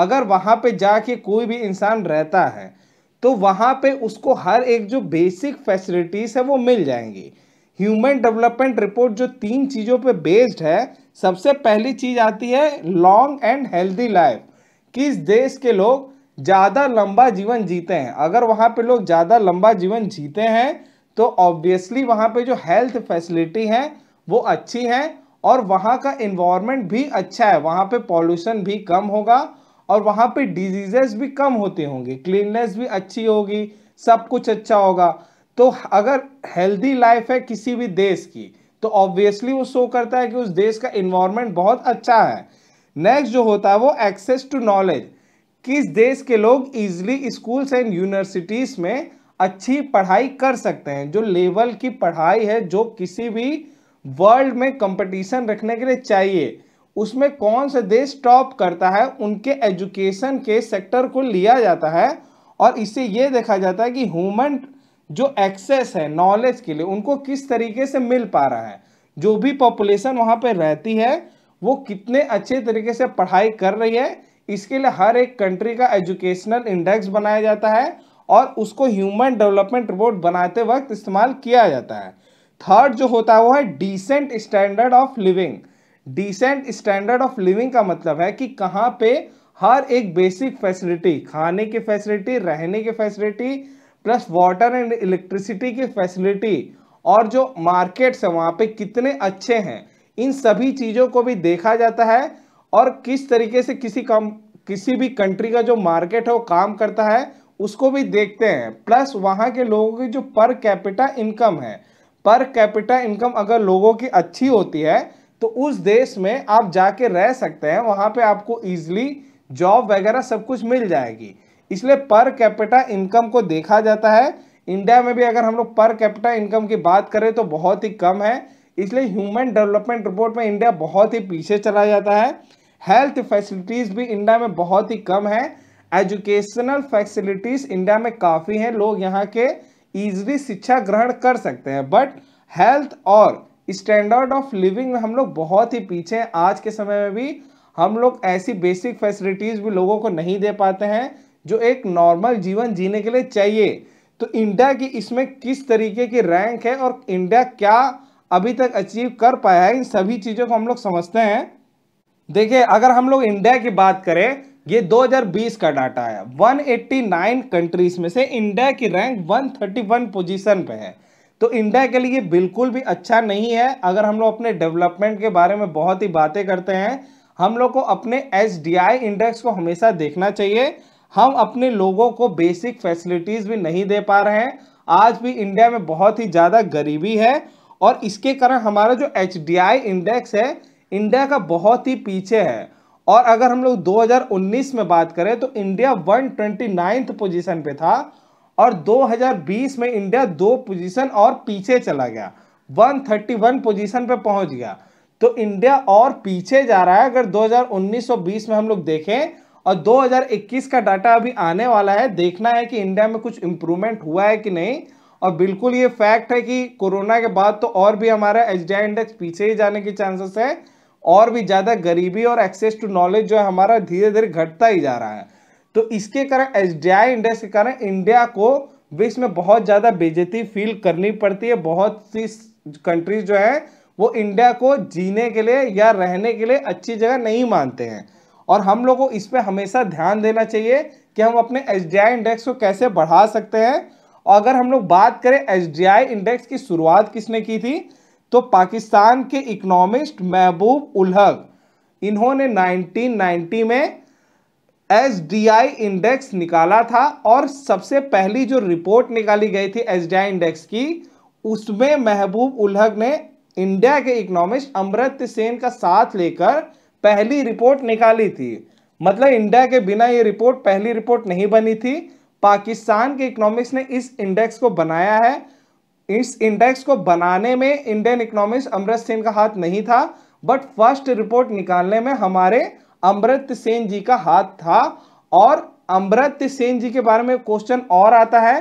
Speaker 1: अगर वहाँ पे जाके कोई भी इंसान रहता है तो वहाँ पे उसको हर एक जो बेसिक फैसिलिटीज़ है वो मिल जाएंगी ह्यूमन डेवलपमेंट रिपोर्ट जो तीन चीज़ों पे बेस्ड है सबसे पहली चीज़ आती है लॉन्ग एंड हेल्दी लाइफ किस देश के लोग ज़्यादा लंबा जीवन जीते हैं अगर वहाँ पे लोग ज़्यादा लंबा जीवन जीते हैं तो ऑब्वियसली वहाँ पे जो हेल्थ फैसिलिटी है वो अच्छी है और वहाँ का इन्वायरमेंट भी अच्छा है वहाँ पे पॉल्यूशन भी कम होगा और वहाँ पे डिजीजेस भी कम होते होंगे क्लीननेस भी अच्छी होगी सब कुछ अच्छा होगा तो अगर हेल्दी लाइफ है किसी भी देश की तो ऑब्वियसली वो शो करता है कि उस देश का इन्वायरमेंट बहुत अच्छा है नेक्स्ट जो होता है वो एक्सेस टू नॉलेज किस देश के लोग इजिली स्कूल्स एंड यूनिवर्सिटीज़ में अच्छी पढ़ाई कर सकते हैं जो लेवल की पढ़ाई है जो किसी भी वर्ल्ड में कंपटीशन रखने के लिए चाहिए उसमें कौन से देश टॉप करता है उनके एजुकेशन के सेक्टर को लिया जाता है और इससे ये देखा जाता है कि ह्यूमन जो एक्सेस है नॉलेज के लिए उनको किस तरीके से मिल पा रहा है जो भी पॉपुलेशन वहाँ पर रहती है वो कितने अच्छे तरीके से पढ़ाई कर रही है इसके लिए हर एक कंट्री का एजुकेशनल इंडेक्स बनाया जाता है और उसको ह्यूमन डेवलपमेंट रिपोर्ट बनाते वक्त इस्तेमाल किया जाता है थर्ड जो होता है वो है decent standard of living decent standard of living का मतलब है कि कहाँ पे हर एक बेसिक फैसिलिटी खाने की फैसिलिटी रहने की facility plus water and electricity की फैसिलिटी और जो मार्केट्स हैं वहाँ पे कितने अच्छे हैं इन सभी चीज़ों को भी देखा जाता है और किस तरीके से किसी कम किसी भी कंट्री का जो मार्केट है वो काम करता है उसको भी देखते हैं प्लस वहाँ के लोगों की जो पर कैपिटा इनकम है पर कैपिटा इनकम अगर लोगों की अच्छी होती है तो उस देश में आप जाके रह सकते हैं वहाँ पे आपको ईजिली जॉब वगैरह सब कुछ मिल जाएगी इसलिए पर कैपिटा इनकम को देखा जाता है इंडिया में भी अगर हम लोग पर कैपिटा इनकम की बात करें तो बहुत ही कम है इसलिए ह्यूमन डेवलपमेंट रिपोर्ट में इंडिया बहुत ही पीछे चला जाता है हेल्थ फैसिलिटीज़ भी इंडिया में बहुत ही कम है एजुकेशनल फैसिलिटीज़ इंडिया में काफ़ी हैं लोग यहाँ के ईजिली शिक्षा ग्रहण कर सकते हैं बट हेल्थ और स्टैंडर्ड ऑफ लिविंग में हम लोग बहुत ही पीछे हैं आज के समय में भी हम लोग ऐसी बेसिक फैसिलिटीज़ भी लोगों को नहीं दे पाते हैं जो एक नॉर्मल जीवन जीने के लिए चाहिए तो इंडिया की इसमें किस तरीके की रैंक है और इंडिया क्या अभी तक अचीव कर पाया है इन सभी चीज़ों को हम लोग समझते हैं देखिए अगर हम लोग इंडिया की बात करें ये 2020 का डाटा है 189 कंट्रीज में से इंडिया की रैंक 131 पोजीशन पे है तो इंडिया के लिए बिल्कुल भी अच्छा नहीं है अगर हम लोग अपने डेवलपमेंट के बारे में बहुत ही बातें करते हैं हम लोग को अपने एस इंडेक्स को हमेशा देखना चाहिए हम अपने लोगों को बेसिक फैसिलिटीज़ भी नहीं दे पा रहे हैं आज भी इंडिया में बहुत ही ज़्यादा गरीबी है और इसके कारण हमारा जो एच इंडेक्स है इंडिया का बहुत ही पीछे है और अगर हम लोग 2019 में बात करें तो इंडिया वन ट्वेंटी पोजीशन पे था और 2020 में इंडिया दो पोजीशन और पीछे चला गया 131 पोजीशन पे पहुंच गया तो इंडिया और पीछे जा रहा है अगर 2019 और 20 में हम लोग देखें और 2021 का डाटा अभी आने वाला है देखना है कि इंडिया में कुछ इम्प्रूवमेंट हुआ है कि नहीं और बिल्कुल ये फैक्ट है कि कोरोना के बाद तो और भी हमारा एच इंडेक्स पीछे ही जाने के चांसेस है और भी ज़्यादा गरीबी और एक्सेस टू नॉलेज जो है हमारा धीरे धीरे घटता ही जा रहा है तो इसके कारण एच इंडेक्स के कारण इंडिया को विश्व में बहुत ज़्यादा बेजती फील करनी पड़ती है बहुत सी कंट्रीज जो है वो इंडिया को जीने के लिए या रहने के लिए अच्छी जगह नहीं मानते हैं और हम लोग को इस पर हमेशा ध्यान देना चाहिए कि हम अपने एच इंडेक्स को कैसे बढ़ा सकते हैं और अगर हम लोग बात करें एच इंडेक्स की शुरुआत किसने की थी तो पाकिस्तान के इकोनॉमिस्ट महबूब उलहक इन्होंने 1990 में एस डी आई इंडेक्स निकाला था और सबसे पहली जो रिपोर्ट निकाली गई थी एस डी आई इंडेक्स की उसमें महबूब उलहक ने इंडिया के इकोनॉमिस्ट अमृत सेन का साथ लेकर पहली रिपोर्ट निकाली थी मतलब इंडिया के बिना ये रिपोर्ट पहली रिपोर्ट नहीं बनी थी पाकिस्तान के इकोनॉमिक्स ने इस इंडेक्स को बनाया है इस इंडेक्स को बनाने में इंडियन इकोनॉमिस्ट अमृत सेन का हाथ नहीं था बट फर्स्ट रिपोर्ट निकालने में हमारे अमृत सेन जी का हाथ था और अमृत सेन जी के बारे में क्वेश्चन और आता है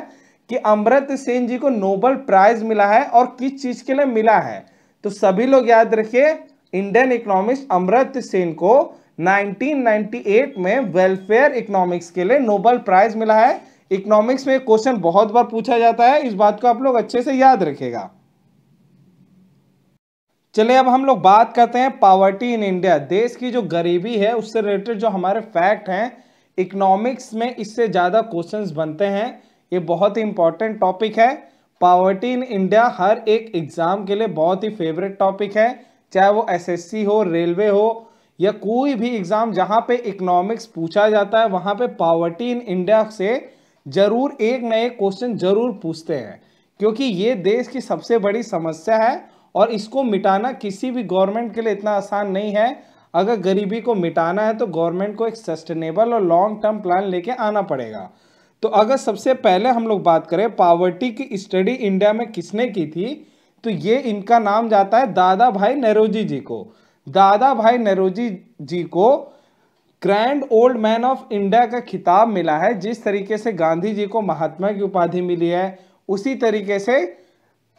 Speaker 1: कि अमृत सेन जी को नोबल प्राइज मिला है और किस चीज के लिए मिला है तो सभी लोग याद रखिए इंडियन इकोनॉमिक अमृत सेन को 1998 में वेलफेयर इकोनॉमिक्स के लिए नोबल प्राइज मिला है इकोनॉमिक्स में क्वेश्चन बहुत बार पूछा जाता है इस बात को आप लोग अच्छे से याद रखेगा चलिए अब हम लोग बात करते हैं पावर्टी इन इंडिया देश की जो गरीबी है उससे रिलेटेड जो हमारे फैक्ट हैं इकोनॉमिक्स में इससे ज़्यादा क्वेश्चंस बनते हैं ये बहुत ही इंपॉर्टेंट टॉपिक है पावर्टी इन इंडिया हर एक एग्ज़ाम के लिए बहुत ही फेवरेट टॉपिक है चाहे वो एसएससी हो रेलवे हो या कोई भी एग्ज़ाम जहाँ पे इकोनॉमिक्स पूछा जाता है वहाँ पे पावर्टी इन इंडिया से ज़रूर एक नए क्वेश्चन ज़रूर पूछते हैं क्योंकि ये देश की सबसे बड़ी समस्या है और इसको मिटाना किसी भी गवर्नमेंट के लिए इतना आसान नहीं है अगर गरीबी को मिटाना है तो गवर्नमेंट को एक सस्टेनेबल और लॉन्ग टर्म प्लान लेके आना पड़ेगा तो अगर सबसे पहले हम लोग बात करें पावर्टी की स्टडी इंडिया में किसने की थी तो ये इनका नाम जाता है दादा भाई नेहरूजी जी को दादा भाई नेहरूजी जी को grand old man of India का खिताब मिला है जिस तरीके से गांधी जी को महात्मा की उपाधि मिली है उसी तरीके से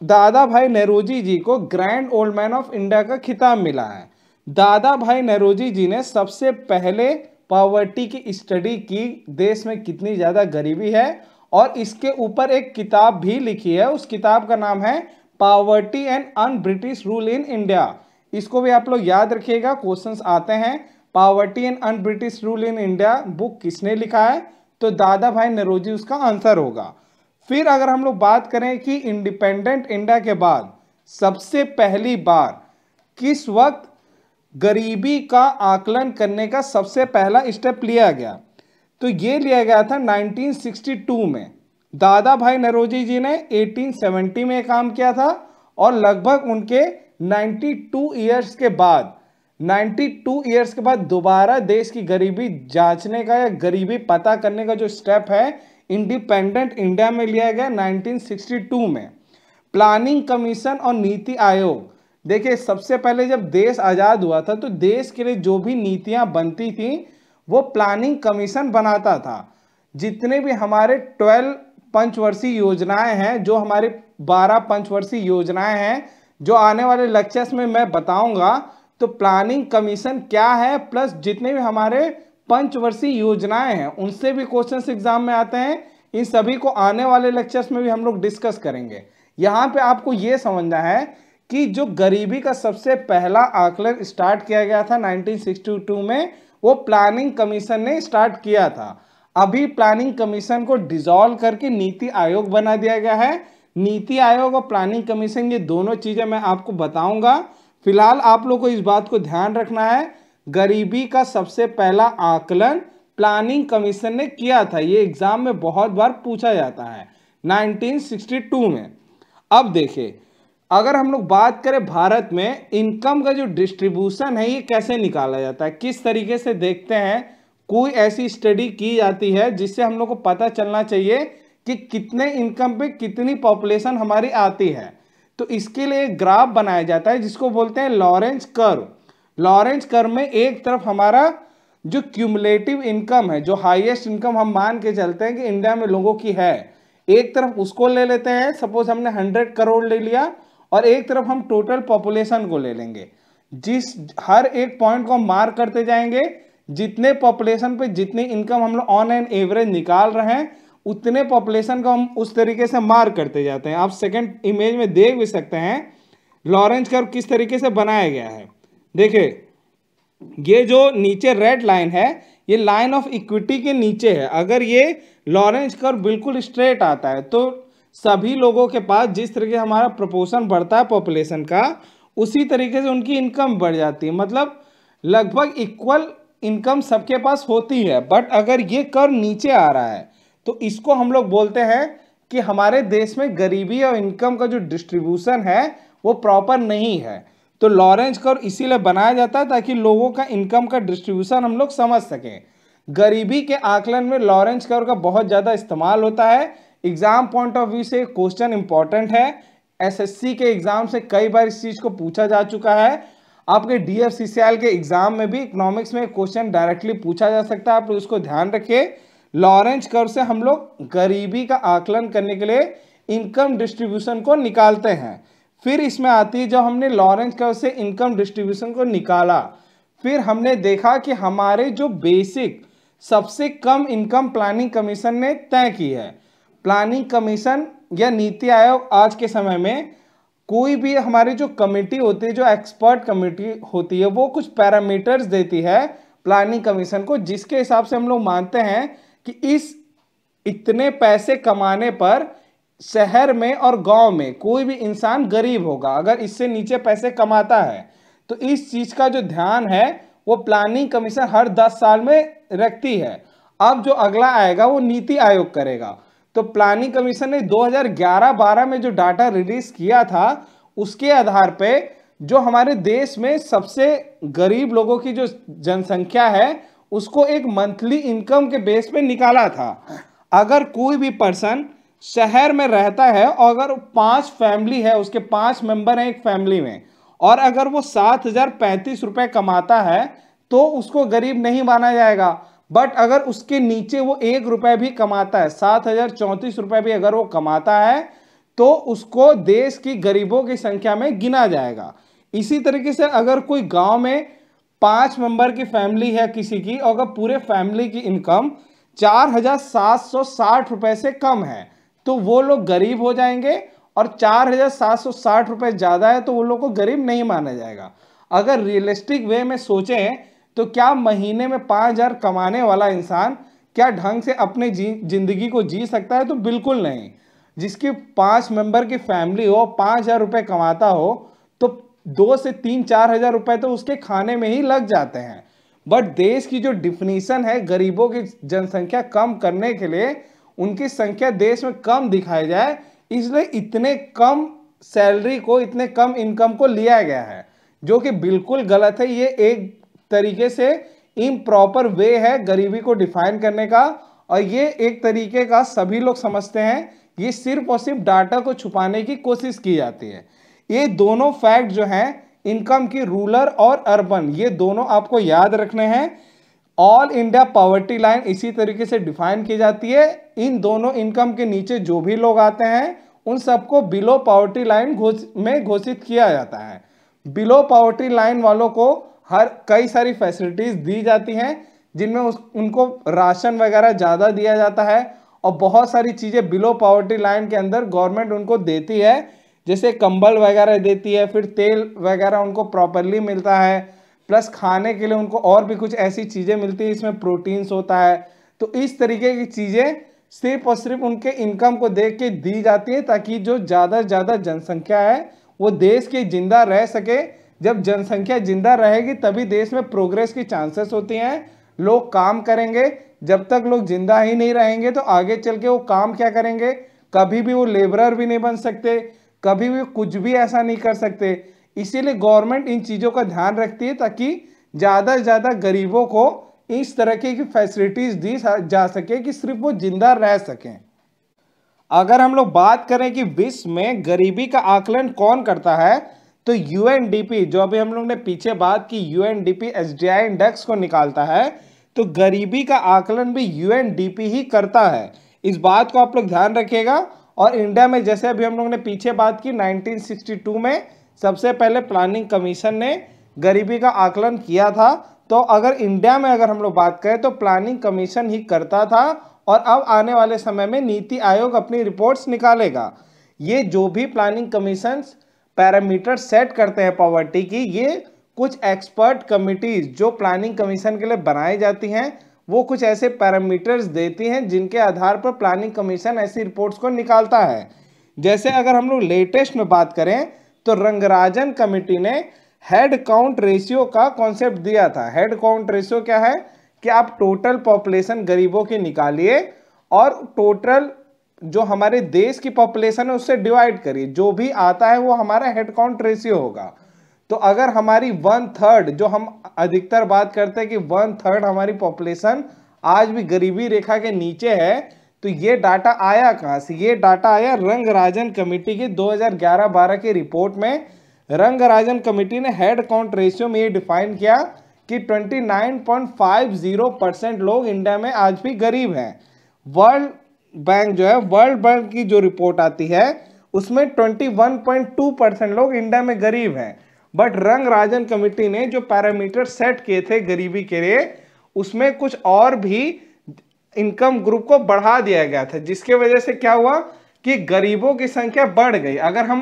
Speaker 1: दादा भाई नेहरूजी जी को grand old man of India का खिताब मिला है दादा भाई नेहरूजी जी ने सबसे पहले पॉवर्टी की स्टडी की देश में कितनी ज़्यादा गरीबी है और इसके ऊपर एक किताब भी लिखी है उस किताब का नाम है poverty and un British rule in India इसको भी आप लोग याद रखिएगा क्वेश्चंस आते हैं poverty and un British rule in India book किसने लिखा है तो दादा भाई नरोजी उसका आंसर होगा फिर अगर हम लोग बात करें कि इंडिपेंडेंट इंडिया के बाद सबसे पहली बार किस वक्त गरीबी का आकलन करने का सबसे पहला स्टेप लिया गया तो ये लिया गया था 1962 में दादा भाई नरोजी जी ने 1870 में काम किया था और लगभग उनके 92 ईयर्स के बाद 92 ईयर्स के बाद दोबारा देश की गरीबी जांचने का या गरीबी पता करने का जो स्टेप है इंडिपेंडेंट इंडिया में लिया गया 1962 में प्लानिंग कमीशन और नीति आयोग देखिए सबसे पहले जब देश आज़ाद हुआ था तो देश के लिए जो भी नीतियाँ बनती थी वो प्लानिंग कमीशन बनाता था जितने भी हमारे ट्वेल्व पंचवर्षीय योजनाएं हैं जो हमारे बारह पंचवर्षीय योजनाएं हैं जो आने वाले लेक्चर्स में मैं बताऊंगा तो प्लानिंग कमीशन क्या है प्लस जितने भी हमारे पंचवर्षीय योजनाएं हैं उनसे भी क्वेश्चन एग्जाम में आते हैं इन सभी को आने वाले लेक्चर्स में भी हम लोग डिस्कस करेंगे यहाँ पे आपको ये समझना है कि जो गरीबी का सबसे पहला आकलन स्टार्ट किया गया था 1962 में वो प्लानिंग कमीशन ने स्टार्ट किया था अभी प्लानिंग कमीशन को डिजॉल्व करके नीति आयोग बना दिया गया है नीति आयोग और प्लानिंग कमीशन ये दोनों चीज़ें मैं आपको बताऊंगा फिलहाल आप लोग को इस बात को ध्यान रखना है गरीबी का सबसे पहला आकलन प्लानिंग कमीशन ने किया था ये एग्जाम में बहुत बार पूछा जाता है 1962 में अब देखिए अगर हम लोग बात करें भारत में इनकम का जो डिस्ट्रीब्यूशन है ये कैसे निकाला जाता है किस तरीके से देखते हैं कोई ऐसी स्टडी की जाती है जिससे हम लोग को पता चलना चाहिए कि कितने इनकम पे कितनी पॉपुलेशन हमारी आती है तो इसके लिए ग्राफ बनाया जाता है जिसको बोलते हैं लॉरेंस कर्व लॉरेंस कर्व में एक तरफ हमारा जो क्यूमुलेटिव इनकम है जो हाईएस्ट इनकम हम मान के चलते हैं कि इंडिया में लोगों की है एक तरफ उसको ले लेते हैं सपोज हमने हंड्रेड करोड़ ले लिया और एक तरफ हम टोटल पॉपुलेशन को ले लेंगे जिस हर एक पॉइंट को हम मार्क करते जाएंगे जितने पॉपुलेशन पे जितनी इनकम हम लोग ऑन एन एवरेज निकाल रहे हैं उतने पॉपुलेशन को हम उस तरीके से मार्क करते जाते हैं आप सेकेंड इमेज में देख भी सकते हैं लॉरेंज कर्व किस तरीके से बनाया गया है देखिए ये जो नीचे रेड लाइन है ये लाइन ऑफ इक्विटी के नीचे है अगर ये लॉरेंस कर बिल्कुल स्ट्रेट आता है तो सभी लोगों के पास जिस तरीके हमारा प्रोपोर्शन बढ़ता है पॉपुलेशन का उसी तरीके से उनकी इनकम बढ़ जाती है मतलब लगभग इक्वल इनकम सबके पास होती है बट अगर ये कर नीचे आ रहा है तो इसको हम लोग बोलते हैं कि हमारे देश में गरीबी और इनकम का जो डिस्ट्रीब्यूशन है वो प्रॉपर नहीं है तो लॉरेंज कर इसीलिए बनाया जाता है ताकि लोगों का इनकम का डिस्ट्रीब्यूशन हम लोग समझ सकें गरीबी के आकलन में लॉरेंज कर का बहुत ज़्यादा इस्तेमाल होता है एग्जाम पॉइंट ऑफ व्यू से क्वेश्चन इंपॉर्टेंट है एसएससी के एग्जाम से कई बार इस चीज़ को पूछा जा चुका है आपके D F C C L के एग्जाम में भी इकोनॉमिक्स में क्वेश्चन डायरेक्टली पूछा जा सकता है आप लोग ध्यान रखिए लॉरेंज कर से हम लोग गरीबी का आकलन करने के लिए इनकम डिस्ट्रीब्यूशन को निकालते हैं फिर इसमें आती है जब हमने लॉरेंस कर्व से इनकम डिस्ट्रीब्यूशन को निकाला फिर हमने देखा कि हमारे जो बेसिक सबसे कम इनकम प्लानिंग कमीशन ने तय की है प्लानिंग कमीशन या नीति आयोग आज के समय में कोई भी हमारी जो कमेटी होती है जो एक्सपर्ट कमेटी होती है वो कुछ पैरामीटर्स देती है प्लानिंग कमीशन को जिसके हिसाब से हम लोग मानते हैं कि इस इतने पैसे कमाने पर शहर में और गांव में कोई भी इंसान गरीब होगा अगर इससे नीचे पैसे कमाता है तो इस चीज का जो ध्यान है वो प्लानिंग कमीशन हर दस साल में रखती है अब जो अगला आएगा वो नीति आयोग करेगा तो प्लानिंग कमीशन ने 2011-12 में जो डाटा रिलीज किया था उसके आधार पे जो हमारे देश में सबसे गरीब लोगों की जो जनसंख्या है उसको एक मंथली इनकम के बेस पे निकाला था अगर कोई भी पर्सन शहर में रहता है और अगर पांच फैमिली है उसके पांच मेंबर हैं एक फैमिली में और अगर वो सात हजार पैंतीस रुपये कमाता है तो उसको गरीब नहीं माना जाएगा बट अगर उसके नीचे वो एक रुपये भी कमाता है सात हजार चौंतीस रुपये भी अगर वो कमाता है तो उसको देश की गरीबों की संख्या में गिना जाएगा इसी तरीके से अगर कोई गांव में पांच मेंबर की फैमिली है किसी की और अगर पूरे फैमिली की इनकम चार हजार सात सौ साठ रुपए से कम है तो वो लोग गरीब हो जाएंगे और चार हज़ार सात सौ साठ रुपये ज़्यादा है तो वो लोग को गरीब नहीं माना जाएगा अगर रियलिस्टिक वे में सोचें तो क्या महीने में पाँच हज़ार कमाने वाला इंसान क्या ढंग से अपने जी जिंदगी को जी सकता है तो बिल्कुल नहीं जिसकी पाँच मेंबर की फैमिली हो पाँच हज़ार रुपये कमाता हो तो दो से तीन चार हज़ार रुपये तो उसके खाने में ही लग जाते हैं बट देश की जो डिफिनीसन है गरीबों की जनसंख्या कम करने के लिए उनकी संख्या देश में कम दिखाई जाए इसलिए इतने कम सैलरी को इतने कम इनकम को लिया गया है जो कि बिल्कुल गलत है ये एक तरीके से इम प्रॉपर वे है गरीबी को डिफाइन करने का और ये एक तरीके का सभी लोग समझते हैं ये सिर्फ और सिर्फ डाटा को छुपाने की कोशिश की जाती है ये दोनों फैक्ट जो हैं इनकम की रूरल और अर्बन ये दोनों आपको याद रखने हैं ऑल इंडिया पॉवर्टी लाइन इसी तरीके से डिफाइन की जाती है इन दोनों इनकम के नीचे जो भी लोग आते हैं उन सबको बिलो पॉवर्टी लाइन में घोषित किया जाता है बिलो पॉवर्टी लाइन वालों को हर कई सारी फैसिलिटीज़ दी जाती हैं जिनमें उस उनको राशन वगैरह ज़्यादा दिया जाता है और बहुत सारी चीज़ें बिलो पॉवर्टी लाइन के अंदर गवर्नमेंट उनको देती है जैसे कंबल वगैरह देती है फिर तेल वगैरह उनको प्रॉपरली मिलता है प्लस खाने के लिए उनको और भी कुछ ऐसी चीज़ें मिलती हैं इसमें प्रोटीन्स होता है तो इस तरीके की चीज़ें सिर्फ और सिर्फ उनके इनकम को देख के दी जाती है ताकि जो ज़्यादा से ज़्यादा जनसंख्या है वो देश की जिंदा रह सके जब जनसंख्या जिंदा रहेगी तभी देश में प्रोग्रेस की चांसेस होती हैं लोग काम करेंगे जब तक लोग जिंदा ही नहीं रहेंगे तो आगे चल के वो काम क्या करेंगे कभी भी वो लेबरर भी नहीं बन सकते कभी भी कुछ भी ऐसा नहीं कर सकते इसीलिए गवर्नमेंट इन चीज़ों का ध्यान रखती है ताकि ज़्यादा से ज़्यादा गरीबों को इस तरह की फैसिलिटीज़ दी जा सके कि सिर्फ वो जिंदा रह सकें अगर हम लोग बात करें कि विश्व में गरीबी का आकलन कौन करता है तो यूएनडीपी जो अभी हम लोग ने पीछे बात की यूएनडीपी एसडीआई इंडेक्स को निकालता है तो गरीबी का आकलन भी यूएनडीपी ही करता है इस बात को आप लोग ध्यान रखिएगा और इंडिया में जैसे अभी हम लोग ने पीछे बात की 1962 में सबसे पहले प्लानिंग कमीशन ने गरीबी का आकलन किया था तो अगर इंडिया में अगर हम लोग बात करें तो प्लानिंग कमीशन ही करता था और अब आने वाले समय में नीति आयोग अपनी रिपोर्ट्स निकालेगा ये जो भी प्लानिंग कमीशन पैरामीटर सेट करते हैं पॉवर्टी की ये कुछ एक्सपर्ट कमिटीज जो प्लानिंग कमीशन के लिए बनाई जाती हैं वो कुछ ऐसे पैरामीटर्स देती हैं जिनके आधार पर प्लानिंग कमीशन ऐसी रिपोर्ट्स को निकालता है जैसे अगर हम लोग लेटेस्ट में बात करें तो रंगराजन कमेटी ने हेड काउंट रेशियो का कॉन्सेप्ट दिया था हेड काउंट रेशियो क्या है कि आप टोटल पॉपुलेशन गरीबों की निकालिए और टोटल जो हमारे देश की पॉपुलेशन है उससे डिवाइड करिए जो भी आता है वो हमारा हेड काउंट रेशियो होगा तो अगर हमारी वन थर्ड जो हम अधिकतर बात करते हैं कि वन थर्ड हमारी पॉपुलेशन आज भी गरीबी रेखा के नीचे है तो ये डाटा आया कहाँ से ये डाटा आया रंगराजन कमेटी की 2011-12 की रिपोर्ट में रंगराजन कमेटी ने हेड काउंट रेशियो में ये डिफाइन किया कि 29.50 परसेंट लोग इंडिया में आज भी गरीब हैं वर्ल्ड बैंक जो है वर्ल्ड बैंक की जो रिपोर्ट आती है उसमें 21.2 परसेंट लोग इंडिया में गरीब हैं बट राजन कमेटी ने जो पैरामीटर सेट किए थे गरीबी के लिए उसमें कुछ और भी इनकम ग्रुप को बढ़ा दिया गया था जिसके वजह से क्या हुआ कि गरीबों की संख्या बढ़ गई अगर हम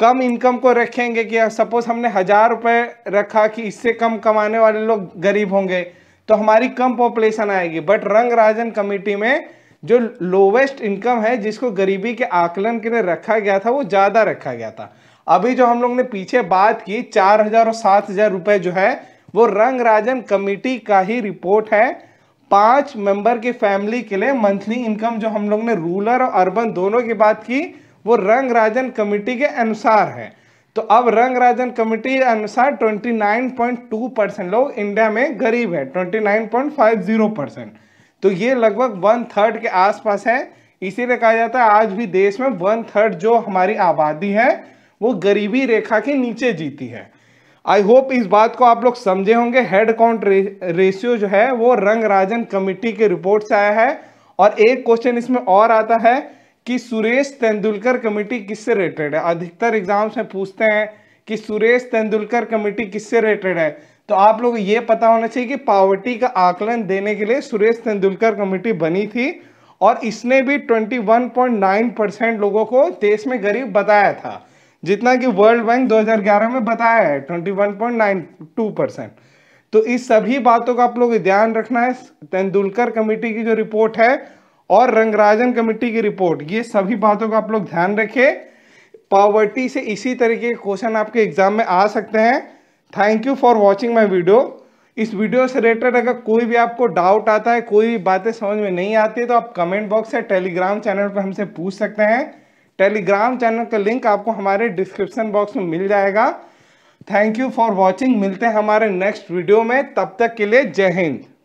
Speaker 1: कम इनकम को रखेंगे कि सपोज हमने हज़ार रुपये रखा कि इससे कम कमाने वाले लोग गरीब होंगे तो हमारी कम पॉपुलेशन आएगी बट रंग राजन कमेटी में जो लोवेस्ट इनकम है जिसको गरीबी के आकलन के लिए रखा गया था वो ज़्यादा रखा गया था अभी जो हम लोग ने पीछे बात की चार हज़ार और सात हज़ार रुपये जो है वो रंग राजन कमेटी का ही रिपोर्ट है पांच मेंबर की फैमिली के लिए मंथली इनकम जो हम लोग ने रूरल और अर्बन दोनों की बात की वो रंग राजन कमिटी के अनुसार है तो अब रंग राजन कमिटी के अनुसार 29.2 परसेंट लोग इंडिया में गरीब है 29.50 परसेंट तो ये लगभग वन थर्ड के आसपास है इसीलिए कहा जाता है आज भी देश में वन थर्ड जो हमारी आबादी है वो गरीबी रेखा के नीचे जीती है आई होप इस बात को आप लोग समझे होंगे हेड काउंट रे, रेशियो जो है वो रंग राजन कमिटी के रिपोर्ट से आया है और एक क्वेश्चन इसमें और आता है कि सुरेश तेंदुलकर कमेटी किससे रिलेटेड है अधिकतर एग्जाम्स में पूछते हैं कि सुरेश तेंदुलकर कमेटी किससे रिलेटेड है तो आप लोग ये पता होना चाहिए कि पावर्टी का आकलन देने के लिए सुरेश तेंदुलकर कमेटी बनी थी और इसने भी 21.9 परसेंट लोगों को देश में गरीब बताया था जितना कि वर्ल्ड बैंक 2011 में बताया है 21.92 परसेंट तो इस सभी बातों का आप लोग ध्यान रखना है तेंदुलकर कमेटी की जो रिपोर्ट है और रंगराजन कमेटी की रिपोर्ट ये सभी बातों का आप लोग ध्यान रखिए पॉवर्टी से इसी तरीके के क्वेश्चन आपके एग्जाम में आ सकते हैं thank you for watching my video इस वीडियो से रिलेटेड अगर कोई भी आपको डाउट आता है कोई भी बातें समझ में नहीं आती तो आप कमेंट बॉक्स या टेलीग्राम चैनल पर हमसे पूछ सकते हैं टेलीग्राम चैनल का लिंक आपको हमारे डिस्क्रिप्शन बॉक्स में मिल जाएगा थैंक यू फॉर वॉचिंग मिलते हैं हमारे नेक्स्ट वीडियो में तब तक के लिए जय हिंद